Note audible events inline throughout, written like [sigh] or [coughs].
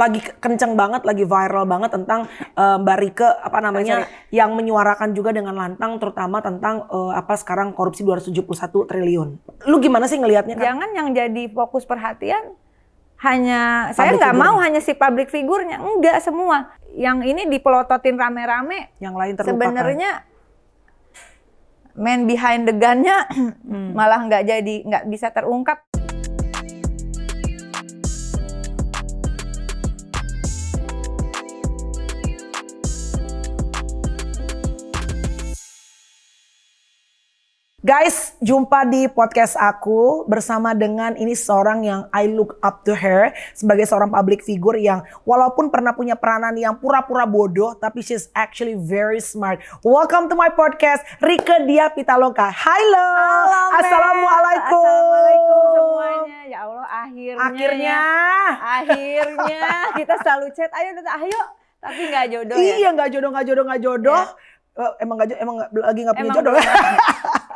lagi kenceng banget, lagi viral banget tentang uh, Mbak Rike apa namanya Sorry. yang menyuarakan juga dengan lantang terutama tentang uh, apa sekarang korupsi 271 triliun. Lu gimana sih ngelihatnya? Jangan yang jadi fokus perhatian hanya public saya nggak mau hanya si public figurnya, enggak semua. Yang ini dipelototin rame-rame, yang lain terlupakan. Sebenarnya man behind the gunnya [clears throat] hmm. malah nggak jadi nggak bisa terungkap. Guys, jumpa di podcast aku bersama dengan ini seorang yang I look up to her sebagai seorang public figure yang walaupun pernah punya peranan yang pura-pura bodoh tapi she's actually very smart. Welcome to my podcast Rike Dia Pitaloka. Halo. Halo. Assalamualaikum. Assalamualaikum semuanya. Ya Allah, akhirnya ya. akhirnya akhirnya [laughs] kita selalu chat ayo ayo tapi nggak jodoh iya, ya. Iya nggak jodoh nggak jodoh nggak jodoh. Yeah. Oh, emang gak emang gak, lagi nggak punya emang jodoh ya?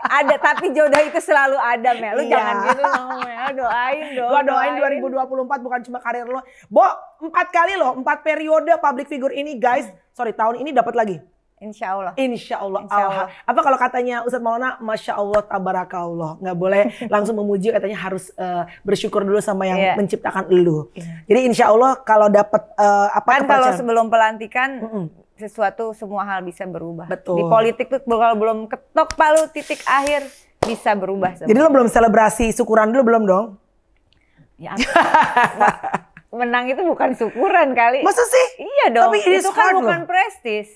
ada tapi jodoh itu selalu ada Mel. Lu iya. jangan gitu dong Mel. Doain dong. Gua doain, doain 2024 bukan cuma karir lo. Bo, empat kali loh, empat periode public figure ini guys. Sorry, tahun ini dapat lagi. Insya Allah. Insya Allah. Insya Allah. Apa kalau katanya Ustadz Maulana, Masya Allah, Tabarakallah. Nggak boleh [laughs] langsung memuji, katanya harus uh, bersyukur dulu sama yang yeah. menciptakan elu. Yeah. Jadi insya Allah kalau dapat uh, eh, apa Kan kalau sebelum pelantikan, mm -mm sesuatu semua hal bisa berubah. Betul. Di politik tuh kalau belum ketok palu titik akhir bisa berubah. Semua. Jadi lo belum selebrasi syukuran dulu belum dong? Ya. [laughs] menang itu bukan syukuran kali. Masa sih? Iya dong. Tapi itu kan bukan prestis.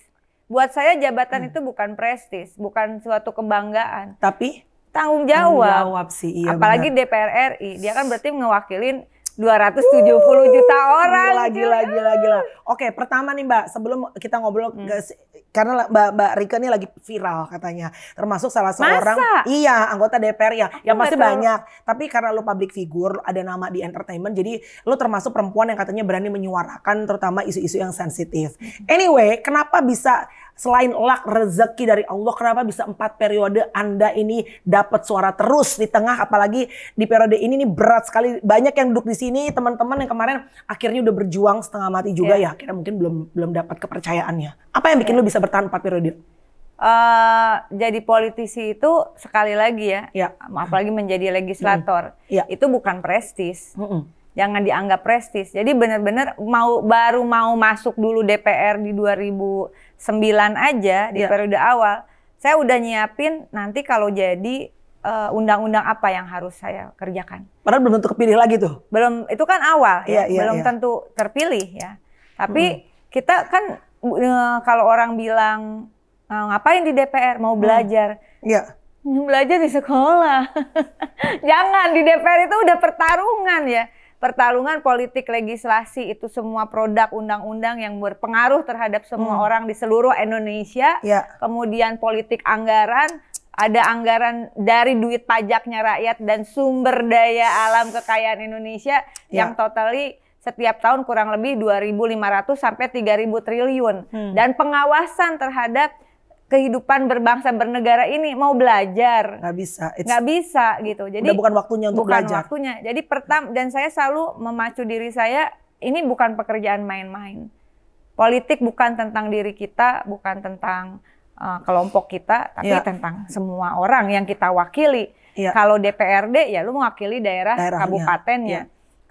Buat saya jabatan hmm. itu bukan prestis, bukan suatu kebanggaan. Tapi tanggung jawab. Tanggung jawab sih, iya Apalagi benar. DPR RI, dia kan berarti mewakilin. 270 uh, juta orang. Gila, lagi lagi gila. Oke, pertama nih Mbak, sebelum kita ngobrol, hmm. Ke, karena Mbak, Mbak Rika ini lagi viral katanya. Termasuk salah seorang, Masa? iya anggota DPR ya. ya. yang pasti tahu. banyak. Tapi karena lo public figure, ada nama di entertainment, jadi lo termasuk perempuan yang katanya berani menyuarakan terutama isu-isu yang sensitif. Hmm. Anyway, kenapa bisa Selain lak rezeki dari Allah, kenapa bisa empat periode Anda ini dapat suara terus di tengah? Apalagi di periode ini nih berat sekali. Banyak yang duduk di sini, teman-teman yang kemarin akhirnya udah berjuang setengah mati juga yeah. ya. Akhirnya mungkin belum belum dapat kepercayaannya. Apa yang bikin yeah. lu bisa bertahan empat periode? Uh, jadi politisi itu sekali lagi ya, ya. apalagi menjadi legislator, mm. ya. itu bukan prestis. Mm -mm jangan dianggap prestis. Jadi benar-benar mau baru mau masuk dulu DPR di 2009 aja di ya. periode awal, saya udah nyiapin nanti kalau jadi eh, undang-undang uh, apa yang harus saya kerjakan. Padahal belum tentu kepilih lagi tuh. Belum itu kan awal yeah, ya, yeah, iya, belum yeah. tentu terpilih ya. Tapi hmm. kita kan eh, kalau orang bilang eh, ngapain di DPR mau mm. belajar. Iya. Hmm. [laughs] Yeah. Belajar di sekolah. [laughs] Jangan di DPR itu udah pertarungan ya pertarungan politik legislasi itu semua produk undang-undang yang berpengaruh terhadap semua hmm. orang di seluruh Indonesia. Ya. Kemudian politik anggaran, ada anggaran dari duit pajaknya rakyat dan sumber daya alam kekayaan Indonesia ya. yang totally setiap tahun kurang lebih 2.500 sampai 3.000 triliun hmm. dan pengawasan terhadap kehidupan berbangsa bernegara ini mau belajar nggak bisa nggak bisa gitu jadi bukan waktunya untuk bukan belajar waktunya jadi pertama dan saya selalu memacu diri saya ini bukan pekerjaan main-main politik bukan tentang diri kita bukan tentang uh, kelompok kita tapi ya. tentang semua orang yang kita wakili ya. kalau DPRD ya lu mewakili daerah Daerahnya. kabupatennya ya.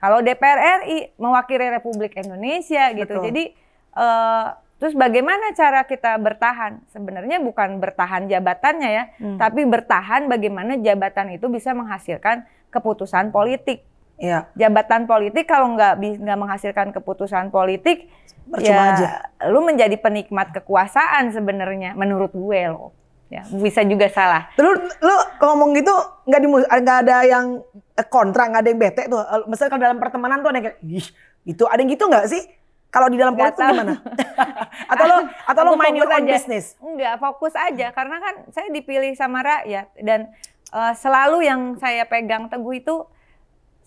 kalau DPR RI mewakili Republik Indonesia gitu jadi uh, Terus bagaimana cara kita bertahan? Sebenarnya bukan bertahan jabatannya ya, hmm. tapi bertahan bagaimana jabatan itu bisa menghasilkan keputusan politik. Ya. Jabatan politik kalau nggak nggak menghasilkan keputusan politik, Percuma ya aja. lu menjadi penikmat kekuasaan sebenarnya menurut gue lo. Ya, bisa juga salah. Terus lu ngomong gitu nggak di nggak ada yang kontra, nggak ada yang bete tuh. Misalnya kalau dalam pertemanan tuh ada yang kayak, ih, itu ada yang gitu nggak sih? Kalau di dalam Gak politik gimana? [laughs] atau lo atau lo main your own aja. business? Enggak, fokus aja karena kan saya dipilih sama rakyat dan uh, selalu yang saya pegang teguh itu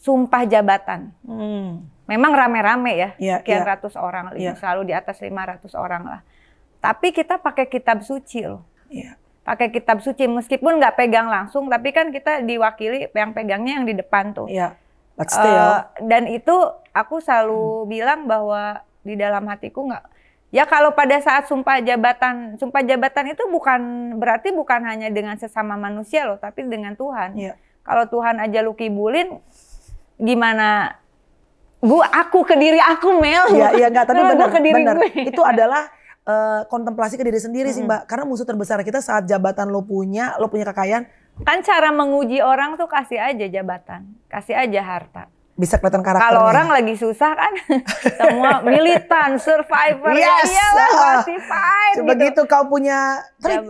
sumpah jabatan. Hmm. Memang rame-rame ya, yeah, sekian yeah. ratus orang, yeah. Iya. selalu di atas 500 orang lah. Tapi kita pakai kitab suci loh. Yeah. Pakai kitab suci meskipun nggak pegang langsung, tapi kan kita diwakili yang pegangnya yang di depan tuh. Yeah. But Uh, dan itu aku selalu hmm. bilang bahwa di dalam hatiku nggak ya kalau pada saat sumpah jabatan sumpah jabatan itu bukan berarti bukan hanya dengan sesama manusia loh tapi dengan Tuhan ya. kalau Tuhan aja lu kibulin gimana gua aku ke diri aku Mel ya ya nggak tapi [laughs] benar benar itu adalah eh, kontemplasi ke diri sendiri sih mbak karena musuh terbesar kita saat jabatan lo punya lo punya kekayaan kan cara menguji orang tuh kasih aja jabatan kasih aja harta bisa kelihatan karakternya. Kalau orang lagi susah kan [laughs] semua militan, survivor, ya yes. ya iyalah pasti [laughs] fight. Coba gitu. gitu. kau punya, tapi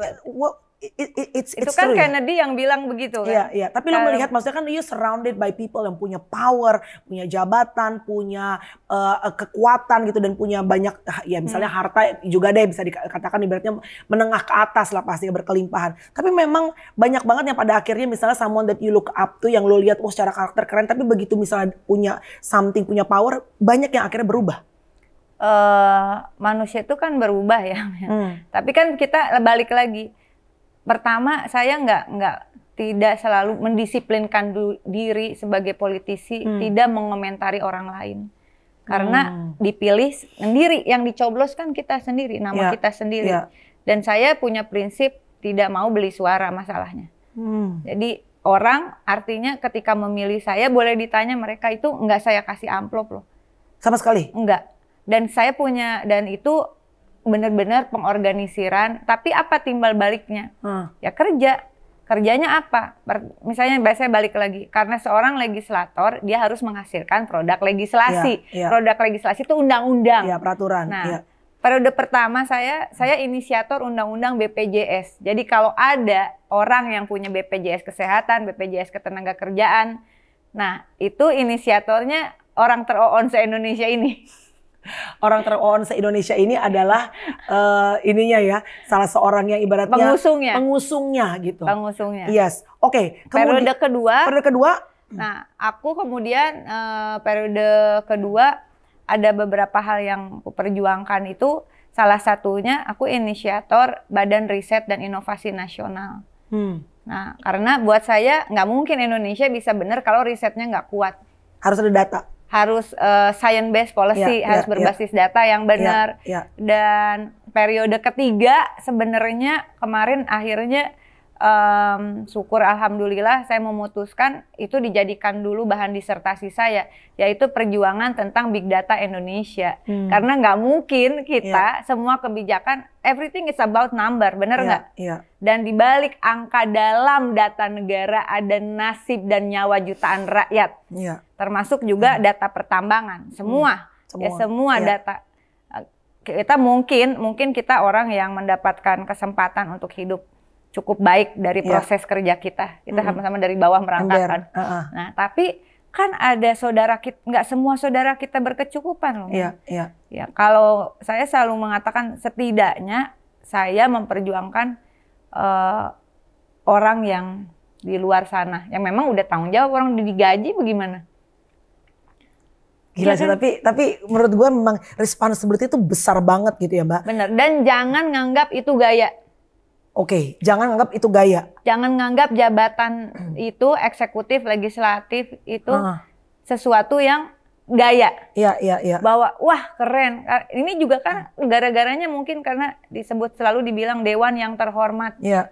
It, it, it's, itu it's kan true, Kennedy yang bilang begitu kan? Iya, iya. Tapi lo melihat maksudnya kan you surrounded by people yang punya power, punya jabatan, punya uh, kekuatan gitu dan punya banyak ah, ya misalnya hmm. harta juga deh bisa dikatakan ibaratnya menengah ke atas lah pasti ya, berkelimpahan. Tapi memang banyak banget yang pada akhirnya misalnya someone that you look up to yang lo lihat oh secara karakter keren tapi begitu misalnya punya something punya power banyak yang akhirnya berubah uh, manusia itu kan berubah ya. Hmm. Tapi kan kita balik lagi pertama saya nggak nggak tidak selalu mendisiplinkan diri sebagai politisi, hmm. tidak mengomentari orang lain. Karena hmm. dipilih sendiri, yang dicoblos kan kita sendiri, nama yeah. kita sendiri. Yeah. Dan saya punya prinsip tidak mau beli suara masalahnya. Hmm. Jadi orang artinya ketika memilih saya boleh ditanya mereka itu nggak saya kasih amplop loh. Sama sekali? nggak Dan saya punya, dan itu benar-benar pengorganisiran tapi apa timbal baliknya hmm. ya kerja kerjanya apa Ber, misalnya saya balik lagi karena seorang legislator dia harus menghasilkan produk legislasi ya, ya. produk legislasi itu undang-undang ya peraturan nah ya. periode pertama saya saya inisiator undang-undang BPJS jadi kalau ada orang yang punya BPJS kesehatan BPJS ketenaga kerjaan nah itu inisiatornya orang teroon se Indonesia ini [laughs] orang terowon se Indonesia ini adalah uh, ininya ya salah seorang yang ibaratnya pengusungnya pengusungnya gitu pengusungnya yes oke okay. periode kedua periode kedua nah aku kemudian uh, periode kedua ada beberapa hal yang aku perjuangkan itu salah satunya aku inisiator Badan Riset dan Inovasi Nasional hmm. nah karena buat saya nggak mungkin Indonesia bisa benar kalau risetnya nggak kuat harus ada data harus uh, science based policy, yeah, ya, harus yeah, berbasis yeah. data yang ya, benar. Yeah, yeah. Dan periode ketiga sebenarnya kemarin akhirnya um, syukur alhamdulillah saya memutuskan itu dijadikan dulu bahan disertasi saya yaitu perjuangan tentang big data Indonesia hmm. karena nggak mungkin kita yeah. semua kebijakan everything is about number bener iya, nggak yeah, yeah. dan dibalik angka dalam data negara ada nasib dan nyawa jutaan rakyat yeah. termasuk juga hmm. data pertambangan semua hmm. semua ya semua yeah. data kita mungkin mungkin kita orang yang mendapatkan kesempatan untuk hidup cukup baik dari iya. proses yeah. kerja kita. Kita sama-sama mm -hmm. dari bawah merangkak kan. Uh -uh. Nah, tapi kan ada saudara kita, nggak semua saudara kita berkecukupan loh. Iya, iya. Ya, kalau saya selalu mengatakan setidaknya saya memperjuangkan uh, orang yang di luar sana yang memang udah tanggung jawab orang digaji bagaimana? Gila ya sih, kan? tapi tapi menurut gue memang responsibility itu besar banget gitu ya, Mbak. Bener. Dan jangan nganggap itu gaya. Oke, okay, jangan anggap itu gaya. Jangan nganggap jabatan [clears throat] itu eksekutif, legislatif itu uh. sesuatu yang gaya. Iya, iya, iya. Bahwa wah keren. Ini juga kan gara-garanya mungkin karena disebut selalu dibilang dewan yang terhormat. Iya.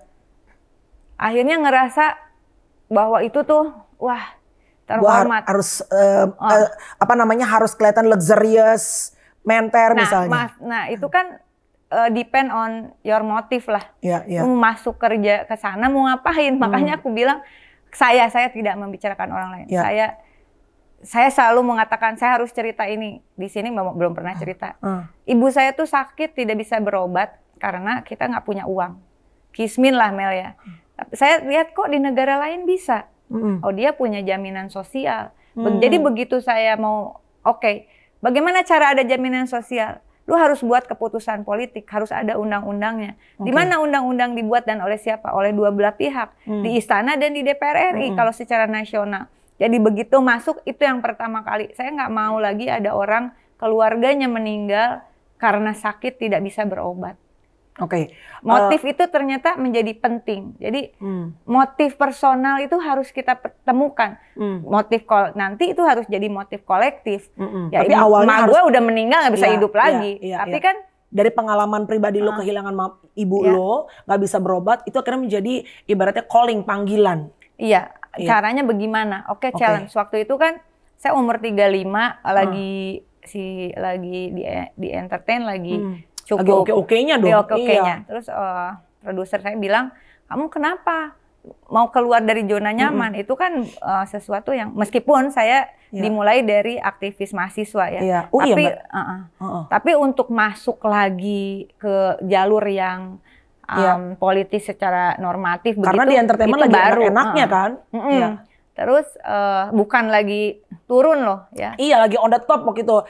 Akhirnya ngerasa bahwa itu tuh wah terhormat. Gua harus uh, oh. uh, apa namanya harus kelihatan luxurious, menter nah, misalnya. nah, itu kan uh, depend on your motif lah. Ya, ya. Mau masuk kerja ke sana mau ngapain? Hmm. Makanya aku bilang saya saya tidak membicarakan orang lain. Ya. Saya saya selalu mengatakan saya harus cerita ini. Di sini belum pernah ah, cerita. Uh, uh. Ibu saya tuh sakit tidak bisa berobat karena kita nggak punya uang. Kismin lah Mel ya. Hmm. Saya lihat kok di negara lain bisa. Mm. Oh dia punya jaminan sosial. Mm. Jadi begitu saya mau oke, okay, bagaimana cara ada jaminan sosial? lu harus buat keputusan politik, harus ada undang-undangnya. Okay. Di mana undang-undang dibuat dan oleh siapa? Oleh dua belah pihak, hmm. di istana dan di DPR RI hmm. kalau secara nasional. Jadi begitu masuk itu yang pertama kali. Saya nggak mau lagi ada orang keluarganya meninggal karena sakit tidak bisa berobat. Oke. Okay. Motif uh, itu ternyata menjadi penting. Jadi hmm. motif personal itu harus kita temukan. Hmm. Motif nanti itu harus jadi motif kolektif. Hmm. Ya Tapi ini, awalnya harus, gue udah meninggal nggak bisa iya, hidup iya, lagi. Iya, iya, Tapi iya. kan dari pengalaman pribadi lo ah. kehilangan ibu iya. lo nggak bisa berobat itu akhirnya menjadi ibaratnya calling panggilan. Iya. iya. Caranya bagaimana? Oke, okay, okay. challenge. Waktu itu kan saya umur 35 lagi hmm. si lagi di di entertain lagi. Hmm cukup. oke oke-okenya dong. Oke oke-okenya. Iya. Terus uh, produser saya bilang, kamu kenapa? Mau keluar dari zona nyaman mm-hmm. itu kan uh, sesuatu yang meskipun saya yeah. dimulai dari aktivis mahasiswa ya, yeah. oh, iya, tapi iya, uh, uh, uh, uh. tapi untuk masuk lagi ke jalur yang um, iya. yeah. politis secara normatif karena begitu, di entertainment lagi baru. enak-enaknya uh, kan, uh, uh, yeah. terus uh, bukan lagi turun loh ya. Iya lagi on the top waktu itu uh,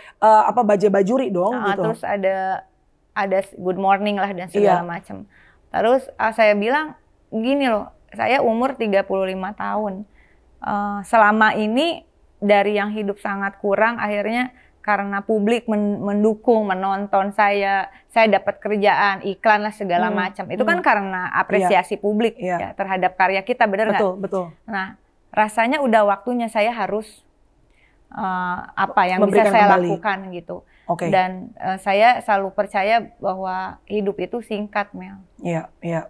apa baja bajuri dong Uh, gitu. Terus ada ada good morning lah dan segala yeah. macam. Terus uh, saya bilang gini loh, saya umur 35 tahun. Uh, selama ini dari yang hidup sangat kurang akhirnya karena publik mendukung, menonton saya, saya dapat kerjaan, iklan lah segala hmm. macam. Itu kan hmm. kan karena apresiasi yeah. publik yeah. ya terhadap karya kita, benar nggak? Betul, gak? betul. Nah, rasanya udah waktunya saya harus uh, apa yang Memberikan bisa saya kembali. lakukan gitu. Okay. Dan uh, saya selalu percaya bahwa hidup itu singkat, Mel. Iya, iya.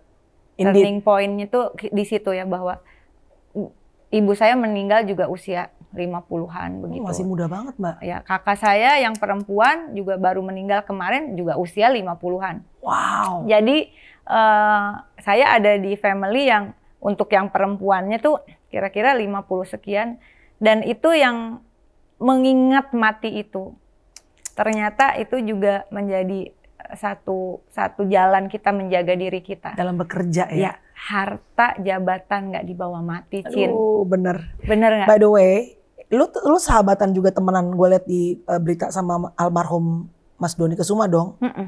Turning point-nya tuh di situ ya bahwa ibu saya meninggal juga usia 50-an begitu. Oh, masih muda banget, Mbak. Ya, kakak saya yang perempuan juga baru meninggal kemarin juga usia 50-an. Wow. Jadi uh, saya ada di family yang untuk yang perempuannya tuh kira-kira 50 sekian dan itu yang mengingat mati itu ternyata itu juga menjadi eh, satu satu jalan kita menjaga diri kita dalam bekerja ya, ya harta jabatan nggak dibawa mati cin Aduh, bener bener gak? by the way lu lu sahabatan juga temenan gue liat di uh, berita sama almarhum Mas Doni Kesuma dong Mm-mm.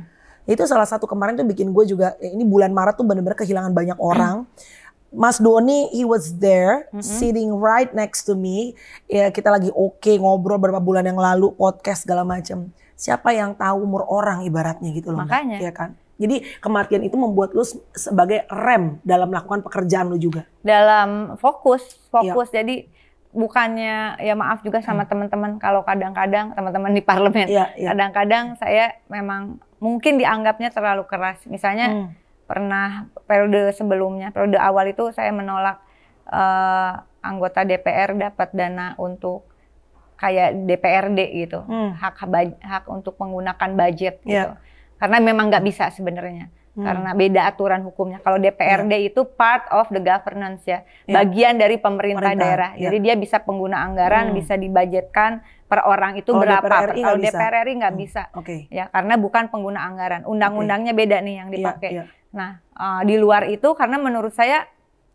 itu salah satu kemarin tuh bikin gue juga ini bulan Maret tuh bener-bener kehilangan banyak [clears throat] orang mm Mas Doni, he was there, mm -hmm. sitting right next to me. Ya, kita lagi oke okay, ngobrol beberapa bulan yang lalu, podcast segala macam. Siapa yang tahu umur orang ibaratnya gitu loh. Makanya. ya kan? Jadi kematian itu membuat lu sebagai rem dalam melakukan pekerjaan lu juga. Dalam fokus, fokus. Ya. Jadi bukannya ya maaf juga sama hmm. teman-teman kalau kadang-kadang teman-teman di parlemen, ya, ya. kadang-kadang saya memang mungkin dianggapnya terlalu keras. Misalnya hmm pernah periode sebelumnya periode awal itu saya menolak uh, anggota DPR dapat dana untuk kayak DPRD gitu hmm. hak hak untuk menggunakan budget yeah. Gitu. karena memang nggak bisa sebenarnya hmm. karena beda aturan hukumnya. Kalau DPRD yeah. itu part of the governance ya, yeah. bagian dari pemerintah, pemerintah daerah. Yeah. Jadi dia bisa pengguna anggaran, hmm. bisa dibajetkan per orang itu oh, berapa. Kalau DPR RI nggak bisa, hmm. okay. ya karena bukan pengguna anggaran. Undang-undangnya okay. beda nih yang dipakai. Yeah, yeah. Nah uh, di luar itu karena menurut saya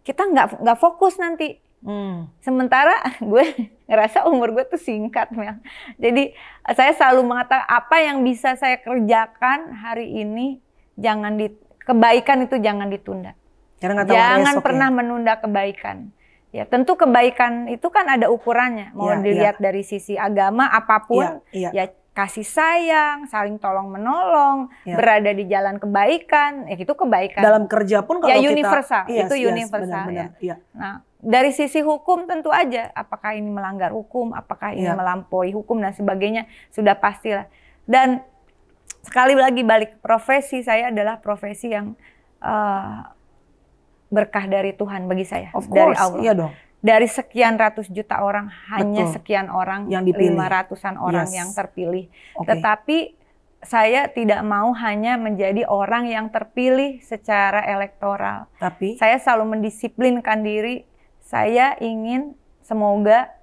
kita nggak nggak fokus nanti. Hmm. Sementara [laughs] gue ngerasa umur gue tuh singkat, Mel. Jadi eh, saya selalu mengatakan apa yang bisa saya kerjakan hari ini jangan di kebaikan itu jangan ditunda. Jangan, jangan pernah menunda kebaikan. Ya, tentu kebaikan itu kan ada ukurannya. Mau ya, dilihat ya. dari sisi agama apapun, iya, iya. ya, ya. ya kasih sayang, saling tolong menolong, ya. berada di jalan kebaikan, ya itu kebaikan. Dalam kerja pun kalau ya, universal, yes, iya, itu yes, universal benar, benar, ya. ya. Nah, dari sisi hukum tentu aja, apakah ini melanggar hukum, apakah ini ya. melampaui hukum dan sebagainya sudah pastilah. Dan sekali lagi balik profesi saya adalah profesi yang uh, berkah dari Tuhan bagi saya of course, dari Allah. Iya dong dari sekian ratus juta orang Betul. hanya sekian orang yang lima ratusan orang yes. yang terpilih. Okay. Tetapi saya tidak mau hanya menjadi orang yang terpilih secara elektoral. Tapi saya selalu mendisiplinkan diri. Saya ingin semoga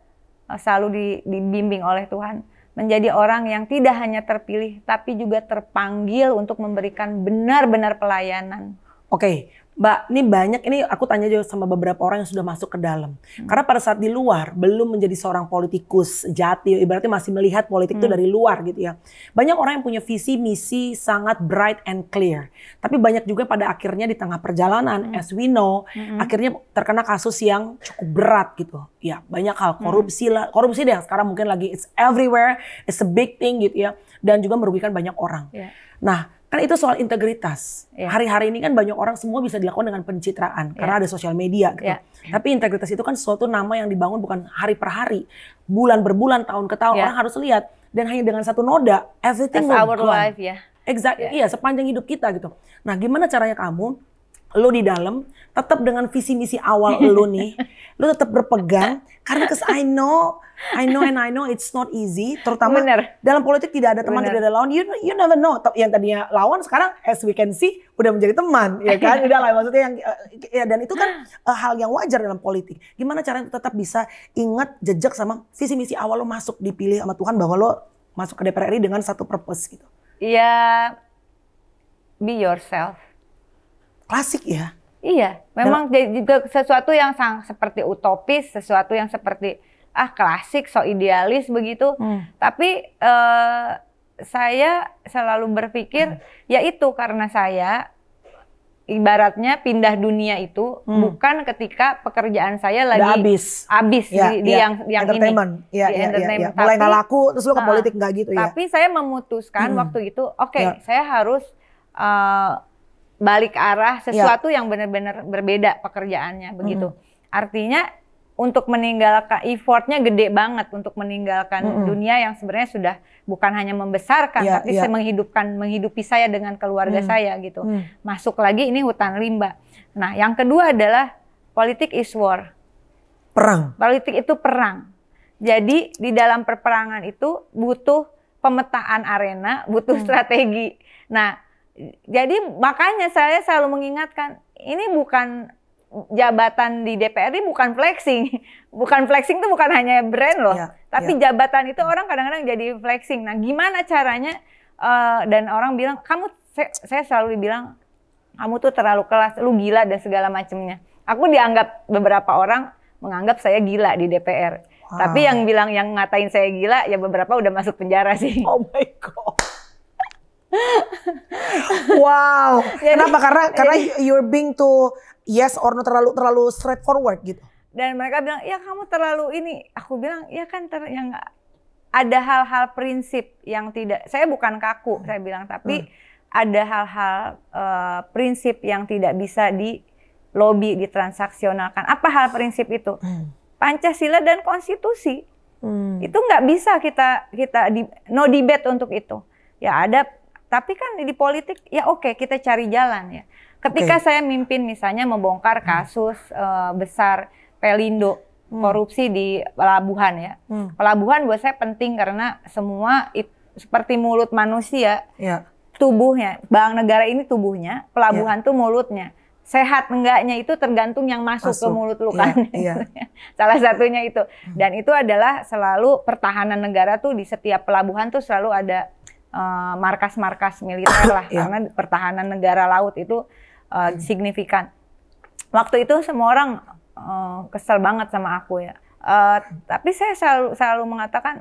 eh, selalu dibimbing oleh Tuhan menjadi orang yang tidak hanya terpilih tapi juga terpanggil untuk memberikan benar-benar pelayanan. Oke, okay. Mbak, ini banyak ini aku tanya juga sama beberapa orang yang sudah masuk ke dalam. Hmm. Karena pada saat di luar belum menjadi seorang politikus jati, ibaratnya masih melihat politik itu hmm. dari luar gitu ya. Banyak orang yang punya visi misi sangat bright and clear. Tapi banyak juga pada akhirnya di tengah perjalanan hmm. as we know hmm. akhirnya terkena kasus yang cukup berat gitu. Ya, banyak hal hmm. korupsi hmm. lah, korupsi deh sekarang mungkin lagi it's everywhere, it's a big thing gitu ya dan juga merugikan banyak orang. Yeah. Nah, kan itu soal integritas. hari iya. Hari-hari ini kan banyak orang semua bisa dilakukan dengan pencitraan yeah. karena ada sosial media gitu. Yeah. Tapi integritas itu kan suatu nama yang dibangun bukan hari per hari, bulan berbulan, tahun ke tahun. Yeah. Orang harus lihat dan hanya dengan satu noda everything That's will our life ya. Yeah. Exactly. Yeah. Iya, sepanjang hidup kita gitu. Nah, gimana caranya kamu lo di dalam tetap dengan visi misi awal lo [laughs] nih lo tetap berpegang karena cause I know I know and I know it's not easy terutama Bener. dalam politik tidak ada teman Bener. tidak ada lawan you you never know yang tadinya lawan sekarang as we can see udah menjadi teman ya kan [laughs] udah lah maksudnya yang eh, ya dan itu kan uh, hal yang wajar dalam politik gimana caranya tetap bisa ingat jejak sama visi misi awal lo masuk dipilih sama Tuhan bahwa lo masuk ke DPR RI dengan satu purpose gitu iya be yourself klasik ya. Iya, memang Dan, juga sesuatu yang sang, seperti utopis, sesuatu yang seperti ah klasik, so idealis begitu. Hmm. Tapi uh, saya selalu berpikir hmm. Ya itu karena saya ibaratnya pindah dunia itu hmm. bukan ketika pekerjaan saya lagi Udah habis, habis ya, di, ya. di yang yang entertainment. ini, ya, di ya, entertainment. Ya, ya. Tapi, Mulai nggak laku, terus lu ke ah, politik nggak gitu ya. Tapi saya memutuskan hmm. waktu itu, oke, okay, ya. saya harus uh, balik arah iya. sesuatu ya. yang benar-benar berbeda pekerjaannya begitu. Mm -hmm. Artinya untuk meninggalkan effortnya gede banget untuk meninggalkan mm -hmm. dunia yang sebenarnya sudah bukan hanya membesarkan ya, tapi ya. menghidupkan menghidupi saya dengan keluarga mm. saya gitu. Mm. Masuk lagi ini hutan rimba. Nah, yang kedua adalah politik is war. Perang. Politik itu perang. Jadi di dalam perperangan itu butuh pemetaan arena, butuh mm. strategi. Nah, jadi makanya saya selalu mengingatkan, ini bukan jabatan di DPR ini bukan flexing. [laughs] Bukan flexing itu bukan hanya brand loh, ya, tapi ya. jabatan itu orang kadang-kadang jadi flexing. Nah, gimana caranya uh, dan orang bilang, "Kamu saya, selalu bilang kamu tuh terlalu kelas, lu gila dan segala macamnya. Aku dianggap beberapa orang menganggap saya gila di DPR. Wow. Tapi yang bilang yang ngatain saya gila ya beberapa udah masuk penjara sih. Oh my god wow. Jadi, Kenapa? Karena eh, karena you're being too yes or no terlalu terlalu straightforward gitu. Dan mereka bilang, "Ya kamu terlalu ini." Aku bilang, "Ya kan ter yang ada hal-hal prinsip yang tidak saya bukan kaku, hmm. saya bilang, tapi hmm. ada hal-hal uh, prinsip yang tidak bisa di lobby ditransaksionalkan. Apa hal prinsip itu? Hmm. Pancasila dan konstitusi. Hmm. Itu nggak bisa kita kita di, no debate untuk itu. Ya ada tapi kan di politik ya oke okay, kita cari jalan ya. Ketika okay. saya mimpin misalnya membongkar hmm. kasus hmm. uh, besar Pelindo hmm. korupsi di pelabuhan ya. Hmm. Pelabuhan buat saya penting karena semua it, seperti mulut manusia. ya. Tubuhnya, bang negara ini tubuhnya, pelabuhan ya. tuh mulutnya sehat enggaknya itu tergantung yang masuk, masuk. ke mulut lu iya, kan. ya, ya. [laughs] Salah satunya itu. Hmm. Dan itu adalah selalu pertahanan negara tuh di setiap pelabuhan tuh selalu ada Eh, markas-markas uh, militer lah [coughs] yeah. karena pertahanan negara laut itu uh, hmm. signifikan. Waktu itu semua orang uh, kesel banget sama aku ya. Uh, tapi saya selalu selalu mengatakan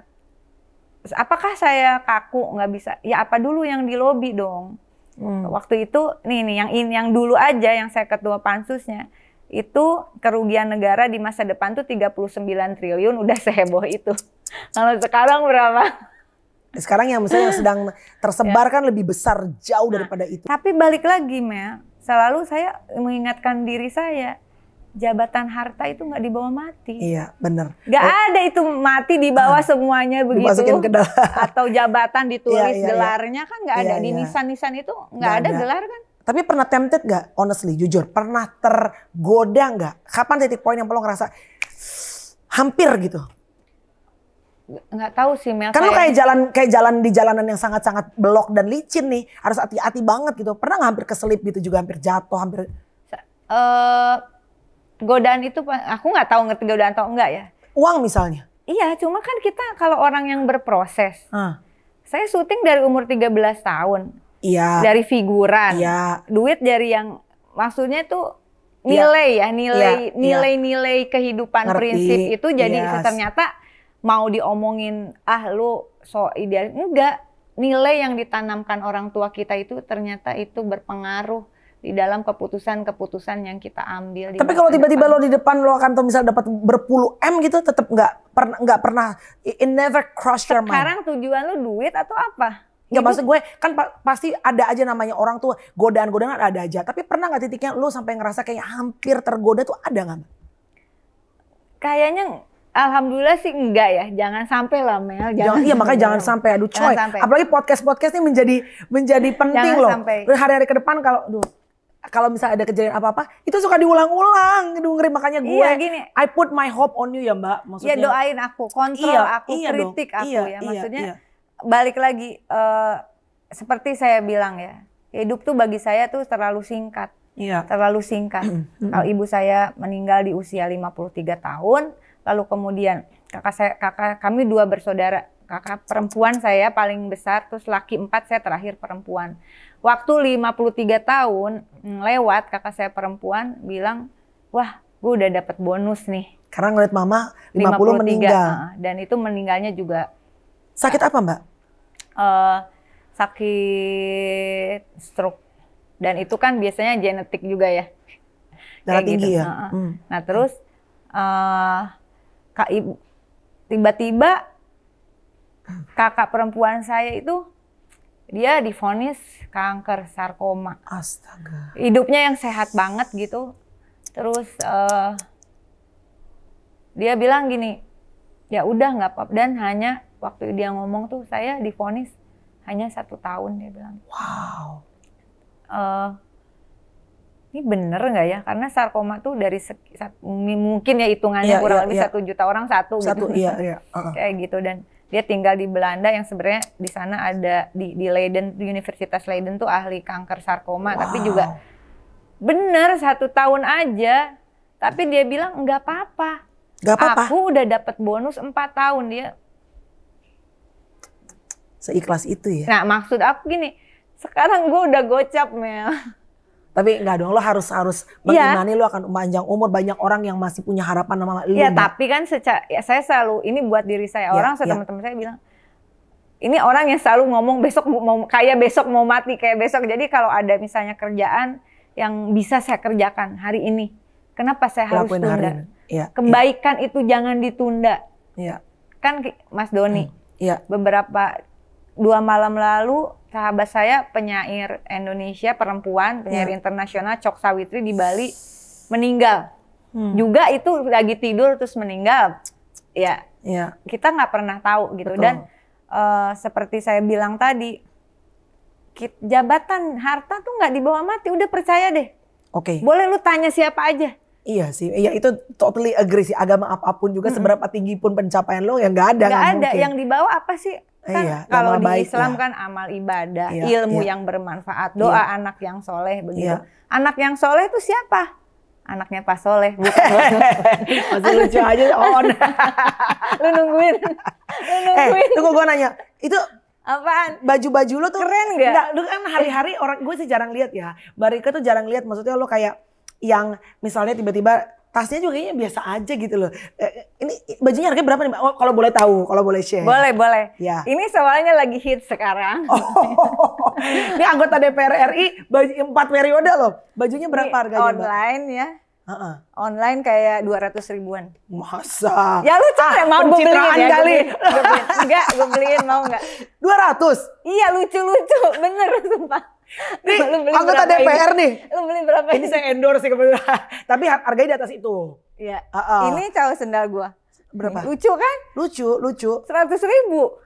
apakah saya kaku nggak bisa? Ya apa dulu yang di lobby dong. Hmm. Waktu itu nih nih yang in yang dulu aja yang saya ketua pansusnya itu kerugian negara di masa depan tuh 39 triliun udah seheboh itu. [laughs] Kalau sekarang berapa? sekarang yang misalnya yang sedang tersebar ya. kan lebih besar jauh nah, daripada itu. Tapi balik lagi Mel, selalu saya mengingatkan diri saya jabatan harta itu nggak dibawa mati. Iya, benar. Nggak eh, ada itu mati dibawa nah, semuanya begitu. Dimasukin ke dalam. Atau jabatan ditulis [laughs] iya, iya, iya, gelarnya iya. kan nggak ada. Iya, Di iya. nisan-nisan itu nggak ada, ada gelar kan. Tapi pernah tempted nggak? Honestly, jujur. Pernah tergoda nggak? Kapan titik poin yang perlu ngerasa hampir gitu? nggak tahu sih Mel. Kan kayak... kayak jalan kayak jalan di jalanan yang sangat-sangat belok dan licin nih, harus hati-hati banget gitu. Pernah nggak hampir keselip gitu juga, hampir jatuh, hampir. Uh, godaan itu aku nggak tahu ngerti godaan atau enggak ya. Uang misalnya. Iya, cuma kan kita kalau orang yang berproses. Uh. Saya syuting dari umur 13 tahun. Iya. Dari figuran. Iya. Duit dari yang maksudnya tuh iya. nilai ya, ya nilai iya, iya. nilai-nilai kehidupan Ngerti. prinsip itu jadi yes. ternyata mau diomongin ah lu so ideal enggak nilai yang ditanamkan orang tua kita itu ternyata itu berpengaruh di dalam keputusan-keputusan yang kita ambil. Tapi kalau tiba-tiba lo di depan lo akan tuh misal dapat berpuluh m gitu, tetap nggak pernah nggak pernah it never cross your mind. Sekarang tujuan lo duit atau apa? Gak maksud gue kan pa pasti ada aja namanya orang tua godaan-godaan ada aja. Tapi pernah nggak titiknya lo sampai ngerasa kayak hampir tergoda tuh ada nggak? Kayaknya Alhamdulillah sih enggak ya, jangan sampai lah Mel. Jangan, ya, jangan iya makanya jangan sampai. Aduh coy, sampai. apalagi podcast-podcast ini menjadi menjadi penting loh. Hari-hari ke depan kalau, aduh, kalau misalnya ada kejadian apa-apa, itu suka diulang-ulang, dengerin makanya iya, gue. Iya, gini. I put my hope on you ya Mbak, maksudnya. Iya doain aku, kontrol iya, aku, iya kritik dong. aku iya, ya, iya, maksudnya. iya. Balik lagi, uh, seperti saya bilang ya, hidup tuh bagi saya tuh terlalu singkat. Iya. Terlalu singkat. [clears throat] kalau ibu saya meninggal di usia 53 tahun, lalu kemudian kakak saya kakak kami dua bersaudara kakak perempuan saya paling besar, terus laki empat saya terakhir perempuan. Waktu 53 tahun mm, lewat kakak saya perempuan bilang, wah gue udah dapet bonus nih. Karena ngeliat mama 50 53, meninggal. Dan itu meninggalnya juga. Sakit apa mbak? Uh, sakit stroke. Dan itu kan biasanya genetik juga ya. Darah tinggi gitu. ya? Uh, hmm. Nah terus uh, kak ibu tiba-tiba kakak perempuan saya itu dia difonis kanker sarkoma. Astaga. Hidupnya yang sehat banget gitu. Terus uh, dia bilang gini, ya udah nggak apa-apa. Dan hanya waktu dia ngomong tuh saya difonis hanya satu tahun dia bilang. Wow. Uh, ini bener nggak ya? Karena sarkoma tuh dari seki, mungkin ya hitungannya yeah, kurang yeah, lebih iya. satu yeah. juta orang satu, gitu. satu gitu. Iya, iya. Uh [laughs] -huh. Kayak gitu dan dia tinggal di Belanda yang sebenarnya di sana ada di di Leiden di Universitas Leiden tuh ahli kanker sarkoma, wow. tapi juga bener satu tahun aja. Tapi dia bilang nggak apa-apa. Gak apa-apa. Aku udah dapat bonus empat tahun dia. Seikhlas itu ya. Nah maksud aku gini, sekarang gue udah gocap Mel [laughs] Tapi enggak dong, lo harus harus iya. mengimani ya. lo akan panjang umur banyak orang yang masih punya harapan sama lo. Iya, tapi kan seca ya saya selalu ini buat diri saya iya, orang, ya. teman-teman saya bilang ini orang yang selalu ngomong besok mau kayak besok mau mati kayak besok. Jadi kalau ada misalnya kerjaan yang bisa saya kerjakan hari ini, kenapa saya harus Lakuin tunda? Ya, Kebaikan ya. itu jangan ditunda. Iya. Kan Mas Doni. Hmm, iya. Beberapa dua malam lalu sahabat saya penyair Indonesia perempuan penyair yeah. internasional Cok Sawitri di Bali meninggal hmm. juga itu lagi tidur terus meninggal ya yeah. kita nggak pernah tahu gitu Betul. dan uh, seperti saya bilang tadi jabatan harta tuh nggak dibawa mati udah percaya deh oke okay. boleh lu tanya siapa aja Iya sih, iya itu totally agresi Agama apapun juga mm -hmm. seberapa tinggi pun pencapaian lo yang nggak ada. Nggak ada, mungkin. yang dibawa apa sih Kan iya, kalau di baik Islam ya. kan amal ibadah, iya, ilmu iya. yang bermanfaat, iya. doa iya. anak yang soleh begitu. Iya. Anak yang soleh itu siapa? Anaknya Pak Soleh, [laughs] Masih lucu aja on. [laughs] lu nungguin. Lu eh, nungguin. Eh, tunggu gua nanya. Itu Apaan? Baju-baju lo tuh keren gak? Enggak, lu kan hari-hari orang gue sih jarang lihat ya. barika tuh jarang lihat. Maksudnya lo kayak yang misalnya tiba-tiba tasnya juga kayaknya biasa aja gitu loh. Eh, ini bajunya harganya berapa nih Mbak? Oh, kalau boleh tahu, kalau boleh share. Boleh, boleh. Ya. Ini soalnya lagi hit sekarang. [laughs] Oh, ini anggota DPR RI baju empat periode loh. Bajunya berapa ini harganya? Online Mbak? ya. Uh-uh. Online kayak dua ratus ribuan. Masa? Ya lucu ah, ya mau gue beliin ya. Kali. Gue beliin. Enggak, gue beliin mau nggak? [laughs] Dua ratus? Iya lucu-lucu, bener sumpah. [laughs] Nih, anggota DPR ini? nih. Lu beli berapa ini? Ini saya endorse sih [laughs] Tapi harganya di atas itu. Iya. Uh -uh. Ini cowok sendal gua. Berapa? Lucu kan? Lucu, lucu. Seratus ribu.